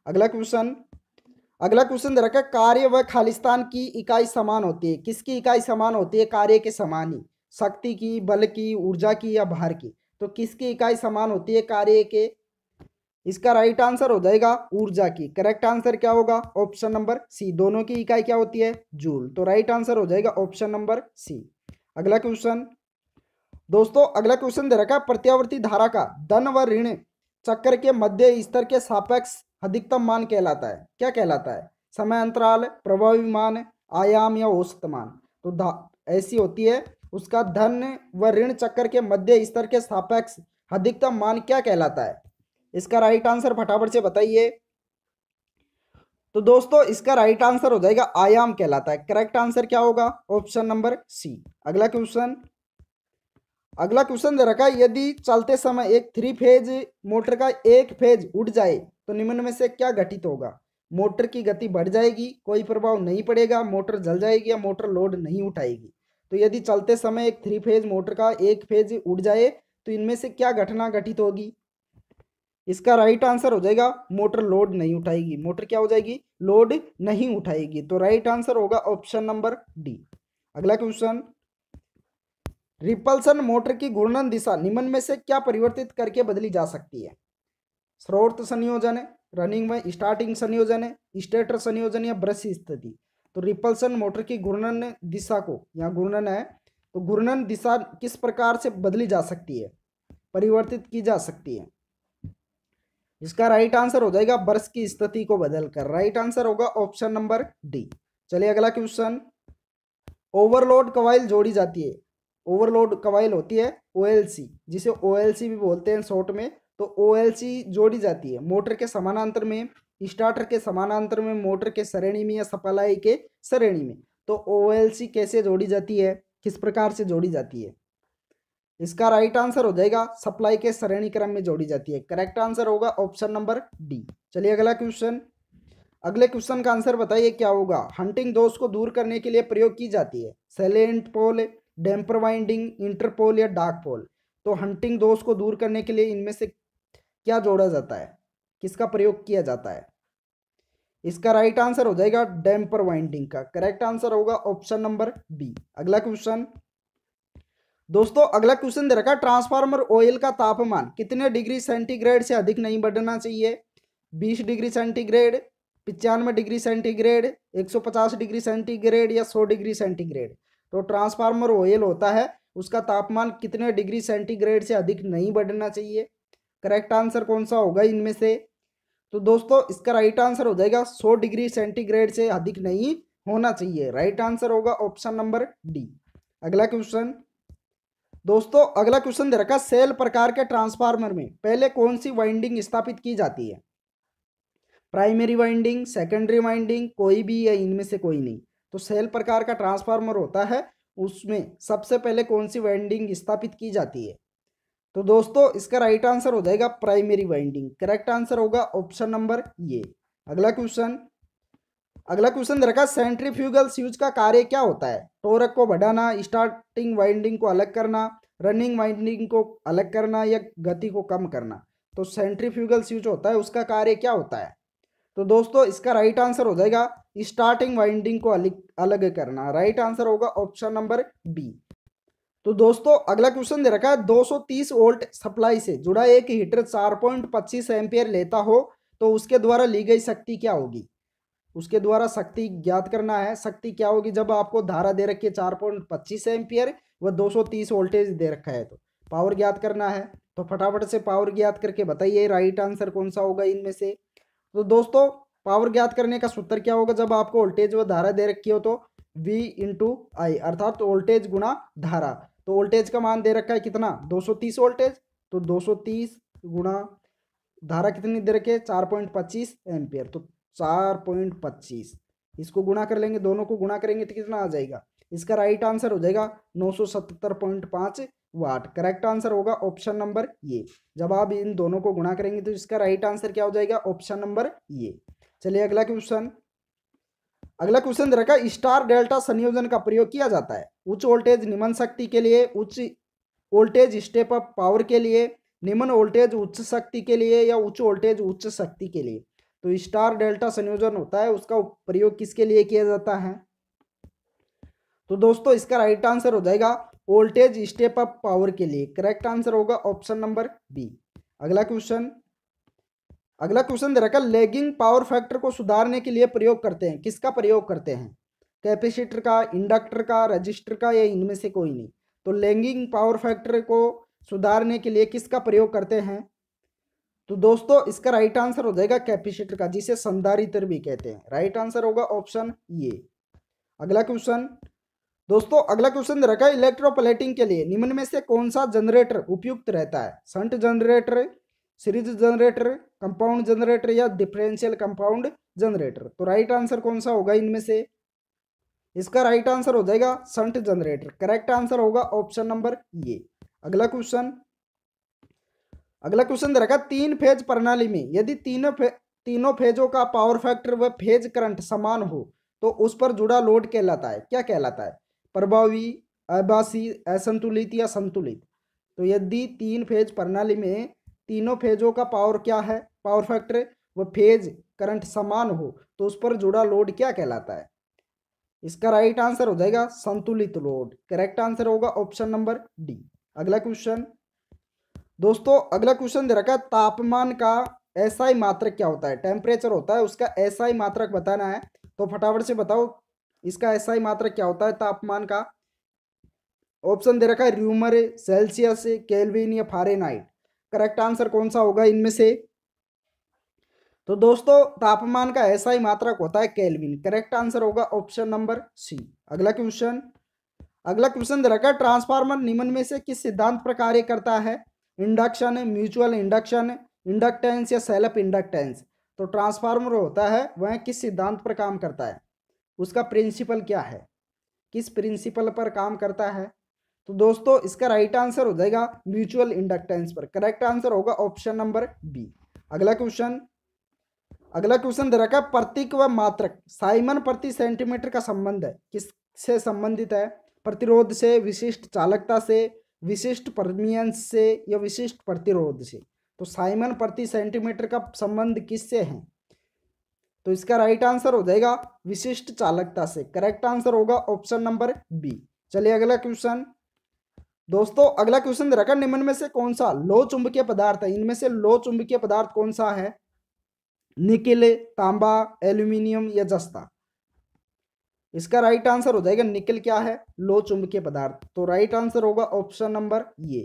अगला क्वेश्चन अगला क्वेश्चन दे रखा है कार्य व खालिस्तान की इकाई समान होती है किसकी इकाई समान होती है कार्य के समान ही शक्ति की बल की ऊर्जा की या भार की तो किसकी इकाई समान होती है कार्य के इसका राइट आंसर हो जाएगा ऊर्जा की करेक्ट आंसर क्या होगा ऑप्शन नंबर सी दोनों की इकाई क्या होती है जूल तो राइट आंसर हो जाएगा ऑप्शन नंबर सी अगला क्वेश्चन दोस्तों अगला क्वेश्चन दे रखा है प्रत्यावर्ती धारा का धन व ऋण चक्र के मध्य स्तर के सापेक्ष अधिकतम मान कहलाता है क्या कहलाता है समय अंतराल प्रभावी मान आयाम या औसत मान तो ऐसी होती है उसका धन व ऋण चक्र के मध्य स्तर के सापेक्ष अधिकतम मान क्या कहलाता है इसका राइट आंसर फटाफट से बताइए तो दोस्तों इसका राइट आंसर हो जाएगा आयाम कहलाता है करेक्ट आंसर क्या होगा ऑप्शन नंबर सी अगला क्वेश्चन अगला क्वेश्चन दे रखा है यदि चलते समय एक थ्री फेज मोटर का एक फेज उठ जाए तो निम्न में से क्या घटित होगा मोटर की गति बढ़ जाएगी कोई प्रभाव नहीं पड़ेगा मोटर जल जाएगी या मोटर लोड नहीं उठाएगी तो यदि चलते समय एक थ्री फेज मोटर का एक फेज उड़ जाए तो इनमें से क्या घटना घटित होगी इसका राइट आंसर हो जाएगा मोटर लोड नहीं उठाएगी मोटर क्या हो जाएगी लोड नहीं उठाएगी तो राइट आंसर होगा ऑप्शन नंबर डी अगला क्वेश्चन रिपल्सन मोटर की घूर्णन दिशा निम्न में से क्या परिवर्तित करके बदली जा सकती है स्रोत संयोजन है रनिंग में स्टार्टिंग संयोजन है स्टेटर संयोजन या ब्रश स्थिति तो रिपल्सन मोटर की घूर्णन दिशा को यहाँ घूर्णन है तो घूर्णन दिशा किस प्रकार से बदली जा सकती है परिवर्तित की जा सकती है इसका राइट आंसर हो जाएगा वर्ष की स्थिति को बदलकर राइट आंसर होगा ऑप्शन नंबर डी चलिए अगला क्वेश्चन ओवरलोड कवाइल जोड़ी जाती है ओवरलोड कवाइल होती है ओएलसी जिसे ओएलसी भी बोलते हैं शॉर्ट में तो ओएलसी जोड़ी जाती है मोटर के समानांतर में स्टार्टर के समानांतर में मोटर के श्रेणी में या सप्लाई के श्रेणी में तो ओएलसी कैसे जोड़ी जाती है किस प्रकार से जोड़ी जाती है इसका राइट आंसर हो जाएगा सप्लाई के श्रेणी क्रम में जोड़ी जाती है करेक्ट आंसर होगा ऑप्शन नंबर डी चलिए अगला क्वेश्चन अगले क्वेश्चन का आंसर बताइए क्या होगा हंटिंग दोष को दूर करने के लिए प्रयोग की जाती है salient pole damper winding interpole या डार्क पोल तो हंटिंग दोष को दूर करने के लिए इनमें से क्या जोड़ा जाता है किसका प्रयोग किया जाता है इसका राइट आंसर हो जाएगा डैम्पर वाइंडिंग का करेक्ट आंसर होगा ऑप्शन नंबर बी अगला क्वेश्चन दोस्तों अगला क्वेश्चन दे रखा ट्रांसफार्मर ऑयल का तापमान कितने डिग्री सेंटीग्रेड से अधिक नहीं बढ़ना चाहिए बीस डिग्री सेंटीग्रेड पचानवे डिग्री सेंटीग्रेड 150 डिग्री सेंटीग्रेड या 100 डिग्री सेंटीग्रेड तो ट्रांसफार्मर ऑयल होता है उसका तापमान कितने डिग्री सेंटीग्रेड से अधिक नहीं बढ़ना चाहिए करेक्ट आंसर कौन सा होगा इनमें से तो दोस्तों इसका राइट आंसर हो जाएगा सौ डिग्री सेंटीग्रेड से अधिक नहीं होना चाहिए राइट आंसर होगा ऑप्शन नंबर डी अगला क्वेश्चन दोस्तों अगला क्वेश्चन दे रखा सेल प्रकार के ट्रांसफार्मर में पहले कौन सी वाइंडिंग स्थापित की जाती है प्राइमरी वाइंडिंग सेकेंडरी वाइंडिंग कोई भी या इनमें से कोई नहीं तो सेल प्रकार का ट्रांसफार्मर होता है उसमें सबसे पहले कौन सी वाइंडिंग स्थापित की जाती है तो दोस्तों इसका राइट आंसर हो जाएगा प्राइमरी वाइंडिंग करेक्ट आंसर होगा ऑप्शन नंबर ये अगला क्वेश्चन अगला क्वेश्चन रखा सेंट्रीफ्यूगल स्विच का कार्य क्या होता है टोरक को बढ़ाना स्टार्टिंग वाइंडिंग को अलग करना रनिंग वाइंडिंग को अलग करना या गति को कम करना तो सेंट्रीफ्यूगल स्विच होता है उसका कार्य क्या होता है तो दोस्तों इसका राइट आंसर हो जाएगा स्टार्टिंग वाइंडिंग को अलग अलग करना राइट आंसर होगा ऑप्शन नंबर बी तो दोस्तों अगला क्वेश्चन दे रखा है 230 वोल्ट सप्लाई से जुड़ा एक हीटर 4.25 एम्पियर लेता हो तो उसके द्वारा ली गई शक्ति क्या होगी उसके द्वारा शक्ति ज्ञात करना है शक्ति क्या होगी जब आपको धारा दे रखी है चार पॉइंट पच्चीस एम्पियर व दो सौ तीस वोल्टेज दे रखा है तो पावर ज्ञात करना है तो फटाफट से पावर ज्ञात करके बताइए राइट आंसर कौन सा होगा इनमें से तो दोस्तों पावर ज्ञात करने का सूत्र क्या होगा जब आपको वोल्टेज व धारा दे रखी हो तो वी इंटू आई अर्थात तो वोल्टेज गुणा धारा तो वोल्टेज का मान दे रखा है कितना 230 वोल्टेज तो 230 गुणा धारा कितनी दे रखी है चार पॉइंट पच्चीस एम्पियर तो चार पॉइंट पच्चीस इसको गुणा कर लेंगे दोनों को गुणा करेंगे तो कितना आ जाएगा इसका राइट आंसर हो जाएगा नौ सौ सतहत्तर पॉइंट पाँच वाट करेक्ट आंसर होगा ऑप्शन नंबर ए जब आप इन दोनों को गुणा करेंगे तो इसका राइट आंसर क्या हो जाएगा ऑप्शन नंबर ये चलिए अगला क्वेश्चन अगला क्वेश्चन रखा स्टार डेल्टा संयोजन का प्रयोग किया जाता है उच्च वोल्टेज निम्न शक्ति के लिए उच्च वोल्टेज स्टेप अप पावर के लिए निम्न वोल्टेज उच्च शक्ति के लिए या उच्च वोल्टेज उच्च शक्ति के लिए तो स्टार डेल्टा संयोजन होता है उसका प्रयोग किसके लिए किया जाता है तो दोस्तों इसका राइट आंसर हो जाएगा वोल्टेज स्टेप अप पावर के लिए करेक्ट आंसर होगा ऑप्शन नंबर बी अगला क्वेश्चन अगला क्वेश्चन दे रखा लेगिंग पावर फैक्टर को सुधारने के लिए प्रयोग करते हैं किसका प्रयोग करते हैं कैपेसिटर का इंडक्टर का रजिस्टर का या इनमें से कोई नहीं तो लेगिंग पावर फैक्टर को सुधारने के लिए किसका प्रयोग करते हैं तो दोस्तों इसका राइट आंसर हो जाएगा कैपेसिटर का जिसे संधारित्र भी कहते हैं राइट आंसर होगा ऑप्शन ये अगला क्वेश्चन दोस्तों अगला क्वेश्चन रखा इलेक्ट्रोपलेटिंग के लिए निम्न में से कौन सा जनरेटर उपयुक्त रहता है shunt generator series generator compound generator या डिफरेंशियल कंपाउंड जनरेटर तो राइट आंसर कौन सा होगा इनमें से इसका राइट आंसर हो जाएगा संट जनरेटर करेक्ट आंसर होगा ऑप्शन नंबर ये अगला क्वेश्चन अगला क्वेश्चन दे रखा तीन फेज प्रणाली में यदि तीनों फे, तीनों फेजों का पावर फैक्टर व फेज करंट समान हो तो उस पर जुड़ा लोड कहलाता है क्या कहलाता है प्रभावी अभासी असंतुलित या संतुलित तो यदि तीन फेज प्रणाली में तीनों फेजों का पावर क्या है पावर फैक्टर व फेज करंट समान हो तो उस पर जुड़ा लोड क्या कहलाता है इसका राइट आंसर हो जाएगा संतुलित लोड करेक्ट आंसर होगा ऑप्शन नंबर डी अगला क्वेश्चन दोस्तों अगला क्वेश्चन दे रखा है तापमान का ऐसा ही मात्रक क्या होता है टेम्परेचर होता है उसका ऐसा ही मात्रक बताना है तो फटाफट से बताओ इसका ही मात्रक क्या होता है तापमान का ऑप्शन दे रखा है र्यूमर सेल्सियस केल्विन या फारेनहाइट करेक्ट आंसर कौन सा होगा इनमें से तो दोस्तों तापमान का ऐसा ही मात्रक होता है केल्विन करेक्ट आंसर होगा ऑप्शन नंबर सी अगला क्वेश्चन अगला क्वेश्चन दे रखा है ट्रांसफार्मर निम्न में से किस सिद्धांत पर कार्य करता है इंडक्शन है म्यूचुअल इंडक्शन इंडक्टेंस या सेल्फ इंडक्टेंस तो ट्रांसफार्मर होता है वह किस सिद्धांत पर काम करता है उसका प्रिंसिपल क्या है किस प्रिंसिपल पर काम करता है तो दोस्तों इसका राइट आंसर हो जाएगा म्यूचुअल इंडक्टेंस पर करेक्ट आंसर होगा ऑप्शन नंबर बी अगला क्वेश्चन अगला क्वेश्चन दे रखा है प्रतीक व मात्रक साइमन प्रति सेंटीमीटर का संबंध है किस से संबंधित है प्रतिरोध से विशिष्ट चालकता से विशिष्ट परमियंस से या विशिष्ट प्रतिरोध से तो साइमन प्रति सेंटीमीटर का संबंध किससे है तो इसका राइट आंसर हो जाएगा विशिष्ट चालकता से करेक्ट आंसर होगा ऑप्शन नंबर बी चलिए अगला क्वेश्चन दोस्तों अगला क्वेश्चन रखा निम्न में से कौन सा लो चुंबकीय पदार्थ है इनमें से लो चुंबकीय पदार्थ कौन सा है निकिल तांबा एल्यूमिनियम या जस्ता इसका राइट आंसर हो जाएगा निकल क्या है लो चुंबकीय पदार्थ तो राइट आंसर होगा ऑप्शन नंबर ये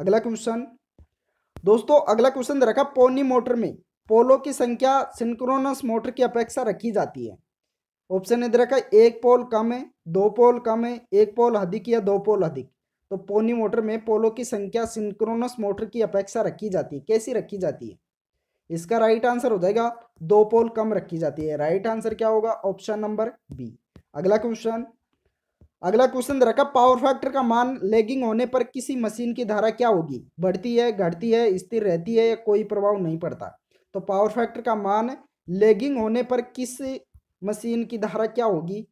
अगला क्वेश्चन दोस्तों अगला क्वेश्चन रखा पोनी मोटर में पोलो की संख्या सिंक्रोनस मोटर की अपेक्षा रखी जाती है ऑप्शन इधर रखा एक पोल कम है दो पोल कम है एक पोल अधिक या दो पोल अधिक तो पोनी मोटर में पोलो की संख्या सिंक्रोनस मोटर की अपेक्षा रखी जाती है कैसी रखी जाती है इसका राइट आंसर हो जाएगा दो पोल कम रखी जाती है राइट आंसर क्या होगा ऑप्शन नंबर बी अगला क्वेश्चन अगला क्वेश्चन रखा पावर फैक्टर का मान लेगिंग होने पर किसी मशीन की धारा क्या होगी बढ़ती है घटती है स्थिर रहती है या कोई प्रभाव नहीं पड़ता तो पावर फैक्टर का मान लेगिंग होने पर किस मशीन की धारा क्या होगी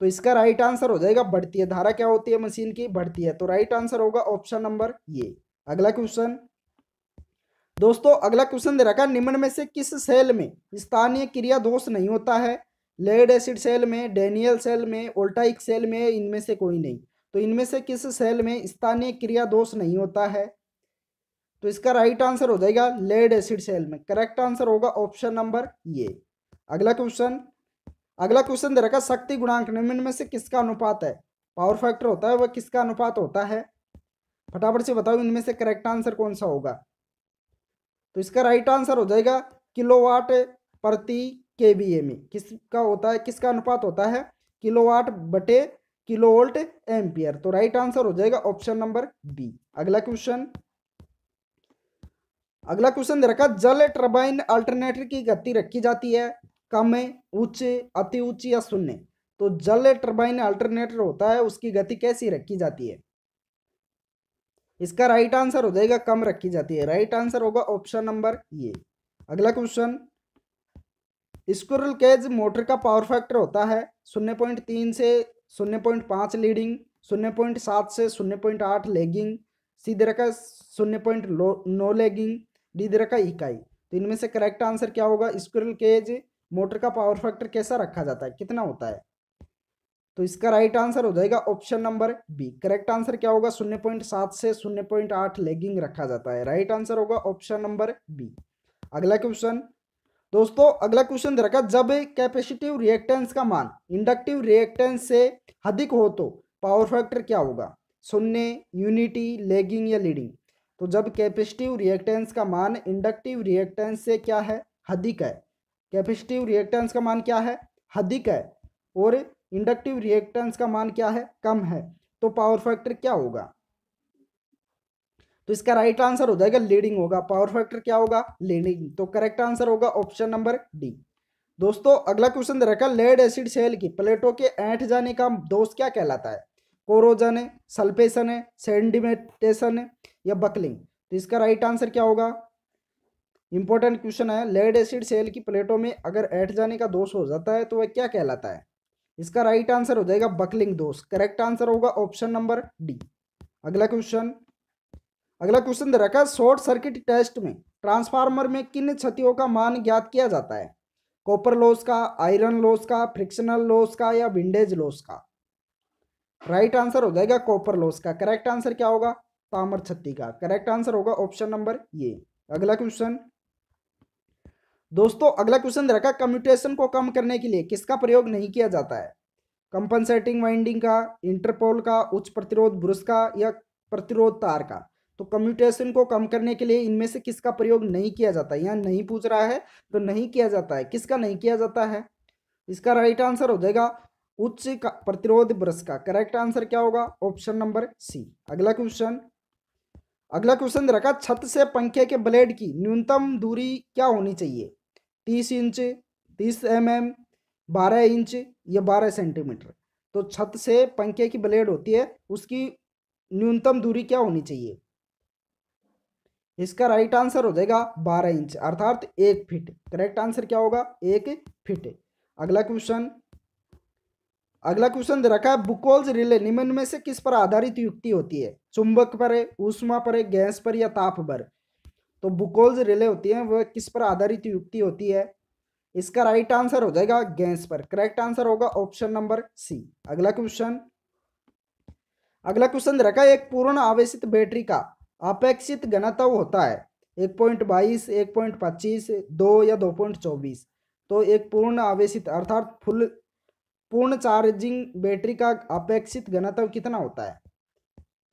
तो इसका राइट आंसर हो जाएगा बढ़ती है धारा क्या होती है मशीन की बढ़ती है तो राइट आंसर होगा ऑप्शन नंबर ये अगला क्वेश्चन दोस्तों अगला क्वेश्चन दे रखा निम्न में से किस सेल में स्थानीय क्रिया दोष नहीं होता है लेड एसिड सेल में डेनियल सेल में ओल्टाइक सेल में इनमें से कोई नहीं तो इनमें से किस सेल में स्थानीय क्रिया दोष नहीं होता है तो इसका राइट आंसर हो जाएगा लेड एसिड सेल में करेक्ट आंसर होगा ऑप्शन नंबर ये अगला क्वेश्चन अगला क्वेश्चन दे रखा शक्ति गुणांक निम्न में से किसका अनुपात है पावर फैक्टर होता है वह किसका अनुपात होता है फटाफट से बताओ इनमें से करेक्ट आंसर कौन सा होगा तो इसका राइट आंसर हो जाएगा किलोवाट प्रति के बी एम ई किसका होता है किसका अनुपात होता है किलोवाट बटे किलोवोल्ट एम्पियर तो राइट आंसर हो जाएगा ऑप्शन नंबर बी अगला क्वेश्चन अगला क्वेश्चन दे रखा जल टर्बाइन अल्टरनेटर की गति रखी जाती है कम उच्च अति उच्च या शून्य तो जल टर्बाइन अल्टरनेटर होता है उसकी गति कैसी रखी जाती है इसका राइट आंसर हो जाएगा कम रखी जाती है राइट आंसर होगा ऑप्शन नंबर ये अगला क्वेश्चन स्क्रल केज मोटर का पावर फैक्टर होता है शून्य पॉइंट तीन से शून्य पॉइंट पाँच लीडिंग शून्य पॉइंट सात से शून्य पॉइंट आठ लेगिंग सीधे का शून्य पॉइंट नौ लेगिंग डीधरा का इकाई तो इनमें से करेक्ट आंसर क्या होगा स्क्रल केज मोटर का पावर फैक्टर कैसा रखा जाता है कितना होता है तो इसका राइट आंसर हो जाएगा option number B correct answer क्या होगा शून्य पॉइंट सात से शून्य पॉइंट आठ लेगिंग रखा जाता है राइट आंसर होगा ऑप्शन नंबर बी अगला क्वेश्चन दोस्तों अगला क्वेश्चन दे रखा जब कैपेसिटिव रिएक्टेंस का मान इंडक्टिव रिएक्टेंस से अधिक हो तो पावर फैक्टर क्या होगा सुनने यूनिटी लेगिंग या लीडिंग तो जब कैपेसिटिव रिएक्टेंस का मान इंडक्टिव रिएक्टेंस से क्या है अधिक है कैपेसिटिव रिएक्टेंस का मान क्या है अधिक है और इंडक्टिव रिएक्टेंस का मान क्या है कम है तो पावर फैक्टर क्या होगा तो इसका राइट आंसर हो जाएगा लीडिंग होगा पावर फैक्टर क्या होगा लीडिंग तो करेक्ट आंसर होगा ऑप्शन नंबर डी दोस्तों अगला क्वेश्चन दे रखा लेड एसिड सेल की प्लेटो के ऐठ जाने का दोष क्या कहलाता है कोरोजन है सल्फेशन है सेंडिमेटेशन है या बकलिंग तो इसका राइट आंसर क्या होगा इंपॉर्टेंट क्वेश्चन है लेड एसिड सेल की प्लेटों में अगर ऐठ जाने का दोष हो जाता है तो वह क्या कहलाता है इसका राइट आंसर हो जाएगा बकलिंग दोष करेक्ट आंसर होगा ऑप्शन नंबर डी अगला क्वेश्चन अगला क्वेश्चन दे रखा है शॉर्ट सर्किट टेस्ट में ट्रांसफार्मर में किन क्षतियों का मान ज्ञात किया जाता है कॉपर लॉस का आयरन लॉस का फ्रिक्शनल लॉस का या विंडेज लॉस का राइट आंसर हो जाएगा कॉपर लॉस का करेक्ट आंसर क्या होगा तामर छत्ति का करेक्ट आंसर होगा ऑप्शन नंबर ये अगला क्वेश्चन दोस्तों अगला क्वेश्चन रखा कम्यूटेशन को कम करने के लिए किसका प्रयोग नहीं किया जाता है कंपनसेटिंग वाइंडिंग का इंटरपोल का उच्च प्रतिरोध ब्रुश का या प्रतिरोध तार का तो कम्यूटेशन को कम करने के लिए इनमें से किसका प्रयोग नहीं किया जाता है यहाँ नहीं पूछ रहा है तो नहीं किया जाता है किसका नहीं किया जाता है इसका राइट आंसर हो जाएगा उच्च प्रतिरोध ब्रश का करेक्ट आंसर क्या होगा ऑप्शन नंबर सी अगला क्वेश्चन अगला क्वेश्चन रखा छत से पंखे के ब्लेड की न्यूनतम दूरी क्या होनी चाहिए तीस इंच तीस एम एम बारह इंच या बारह सेंटीमीटर तो छत से पंखे की ब्लेड होती है उसकी न्यूनतम दूरी क्या होनी चाहिए इसका राइट आंसर हो जाएगा बारह इंच अर्थात एक फिट करेक्ट आंसर क्या होगा एक फिट अगला क्वेश्चन अगला क्वेश्चन दे रखा है बुकोल्स रिले निम्न में से किस पर आधारित युक्ति होती है चुंबक पर है ऊष्मा पर है गैस पर या ताप पर तो बुकोल्स रिले होती है वह किस पर आधारित युक्ति होती है इसका राइट आंसर हो जाएगा गैस पर करेक्ट आंसर होगा ऑप्शन नंबर सी अगला क्वेश्चन अगला क्वेश्चन रखा है एक पूर्ण आवेशित बैटरी का अपेक्षित घनत्व होता है एक पॉइंट बाईस एक पॉइंट पच्चीस दो या दो पॉइंट चौबीस तो एक पूर्ण आवेशित अर्थात फुल पूर्ण चार्जिंग बैटरी का अपेक्षित घनत्व कितना होता है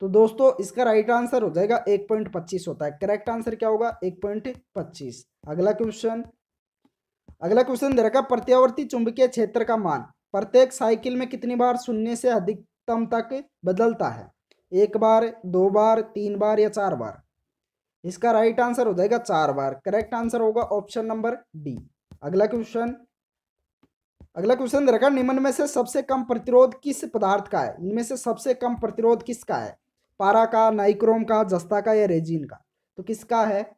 तो दोस्तों इसका राइट आंसर हो जाएगा एक पॉइंट पच्चीस होता है करेक्ट आंसर क्या होगा एक पॉइंट पच्चीस अगला क्वेश्चन अगला क्वेश्चन दे रखा प्रत्यावर्ती चुंबकीय क्षेत्र का मान प्रत्येक साइकिल में कितनी बार शून्य से अधिकतम तक बदलता है एक बार दो बार तीन बार या चार बार इसका राइट आंसर हो जाएगा चार बार करेक्ट आंसर होगा ऑप्शन नंबर डी अगला क्वेश्चन अगला क्वेश्चन रखा निम्न में से सबसे कम प्रतिरोध किस पदार्थ का है इनमें से सबसे कम प्रतिरोध किसका है पारा का नाइक्रोम का जस्ता का या रेजिन का तो किसका है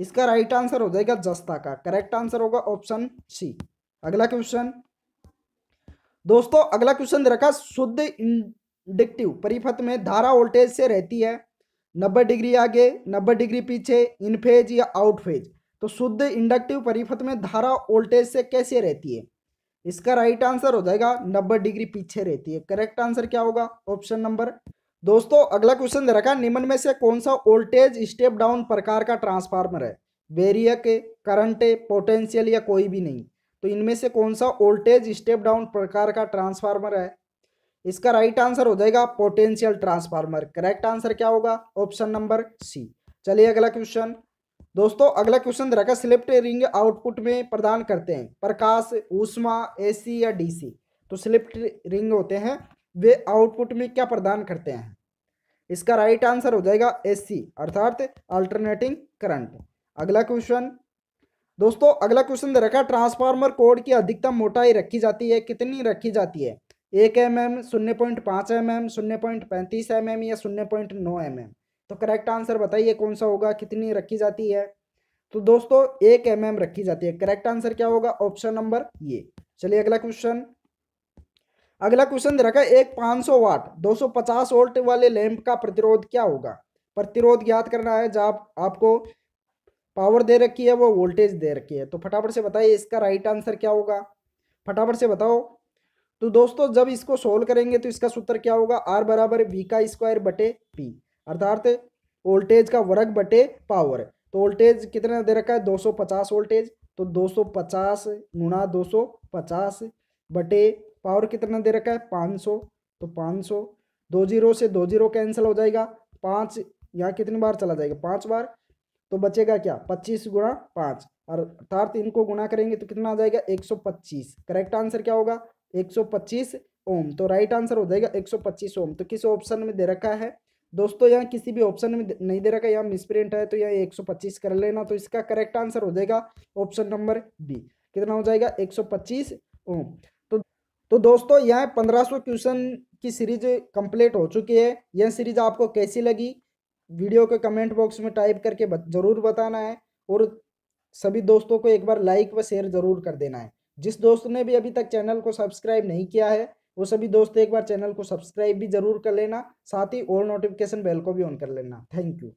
इसका राइट आंसर हो जाएगा जस्ता का करेक्ट आंसर होगा ऑप्शन सी अगला क्वेश्चन दोस्तों अगला क्वेश्चन रखा शुद्ध डिक्टिव परिपथ में धारा वोल्टेज से रहती है नब्बे डिग्री आगे नब्बे डिग्री पीछे इन फेज या आउट फेज तो शुद्ध इंडक्टिव परिपथ में धारा वोल्टेज से कैसे रहती है इसका राइट आंसर हो जाएगा नब्बे डिग्री पीछे रहती है करेक्ट आंसर क्या होगा ऑप्शन नंबर दोस्तों अगला क्वेश्चन दे रखा निम्न में से कौन सा वोल्टेज स्टेप डाउन प्रकार का ट्रांसफार्मर है वेरियक करंट पोटेंशियल या कोई भी नहीं तो इनमें से कौन सा वोल्टेज स्टेप डाउन प्रकार का ट्रांसफार्मर है इसका राइट आंसर हो जाएगा पोटेंशियल ट्रांसफार्मर करेक्ट आंसर क्या होगा ऑप्शन नंबर सी चलिए अगला क्वेश्चन दोस्तों अगला क्वेश्चन रखा स्लिप्ट रिंग आउटपुट में प्रदान करते हैं प्रकाश ऊष्मा एसी या डीसी तो स्लिप्ट रिंग होते हैं वे आउटपुट में क्या प्रदान करते हैं इसका राइट आंसर हो जाएगा एसी अर्थात अल्टरनेटिंग करंट अगला क्वेश्चन दोस्तों अगला क्वेश्चन रखा ट्रांसफार्मर कोड की अधिकतम मोटाई रखी जाती है कितनी रखी जाती है एक एम एम शून्य पॉइंट पाँच एम एम शून्य पॉइंट पैंतीस एम एम या शून्य पॉइंट नौ एम एम तो करेक्ट आंसर बताइए कौन सा होगा कितनी रखी जाती है तो दोस्तों एक एम एम रखी जाती है करेक्ट आंसर क्या होगा ऑप्शन नंबर ये चलिए अगला क्वेश्चन अगला क्वेश्चन रखा एक सौ वाट दो सौ पचास वोल्ट वाले लैंप का प्रतिरोध क्या होगा प्रतिरोध ज्ञात करना है जब आपको पावर दे रखी है वो वोल्टेज दे रखी है तो फटाफट से बताइए इसका राइट आंसर क्या होगा फटाफट से बताओ तो दोस्तों जब इसको सोल्व करेंगे तो इसका सूत्र क्या होगा आर बराबर वी का स्क्वायर बटे पी अर्थात वोल्टेज का वर्ग बटे पावर तो वोल्टेज कितना दे रखा है 250 वोल्टेज तो 250 गुणा पचास बटे पावर कितना दे रखा है 500 तो 500 दो जीरो से दो जीरो कैंसिल हो जाएगा पाँच यहाँ कितनी बार चला जाएगा पाँच बार तो बचेगा क्या पच्चीस गुणा पाँच अर्थात इनको गुणा करेंगे तो कितना आ जाएगा एक सौ पच्चीस करेक्ट आंसर क्या होगा 125 ओम तो राइट आंसर हो जाएगा 125 ओम तो किस ऑप्शन में दे रखा है दोस्तों यहाँ किसी भी ऑप्शन में नहीं दे रखा है यहाँ मिसप्रिंट है तो यहाँ 125 कर लेना तो इसका करेक्ट आंसर हो जाएगा ऑप्शन नंबर बी कितना हो जाएगा 125 ओम तो तो दोस्तों यहाँ 1500 क्वेश्चन की सीरीज कंप्लीट हो चुकी है यह सीरीज आपको कैसी लगी वीडियो को कमेंट बॉक्स में टाइप करके जरूर बताना है और सभी दोस्तों को एक बार लाइक व शेयर जरूर कर देना है जिस दोस्त ने भी अभी तक चैनल को सब्सक्राइब नहीं किया है वो सभी दोस्त एक बार चैनल को सब्सक्राइब भी जरूर कर लेना साथ ही और नोटिफिकेशन बेल को भी ऑन कर लेना थैंक यू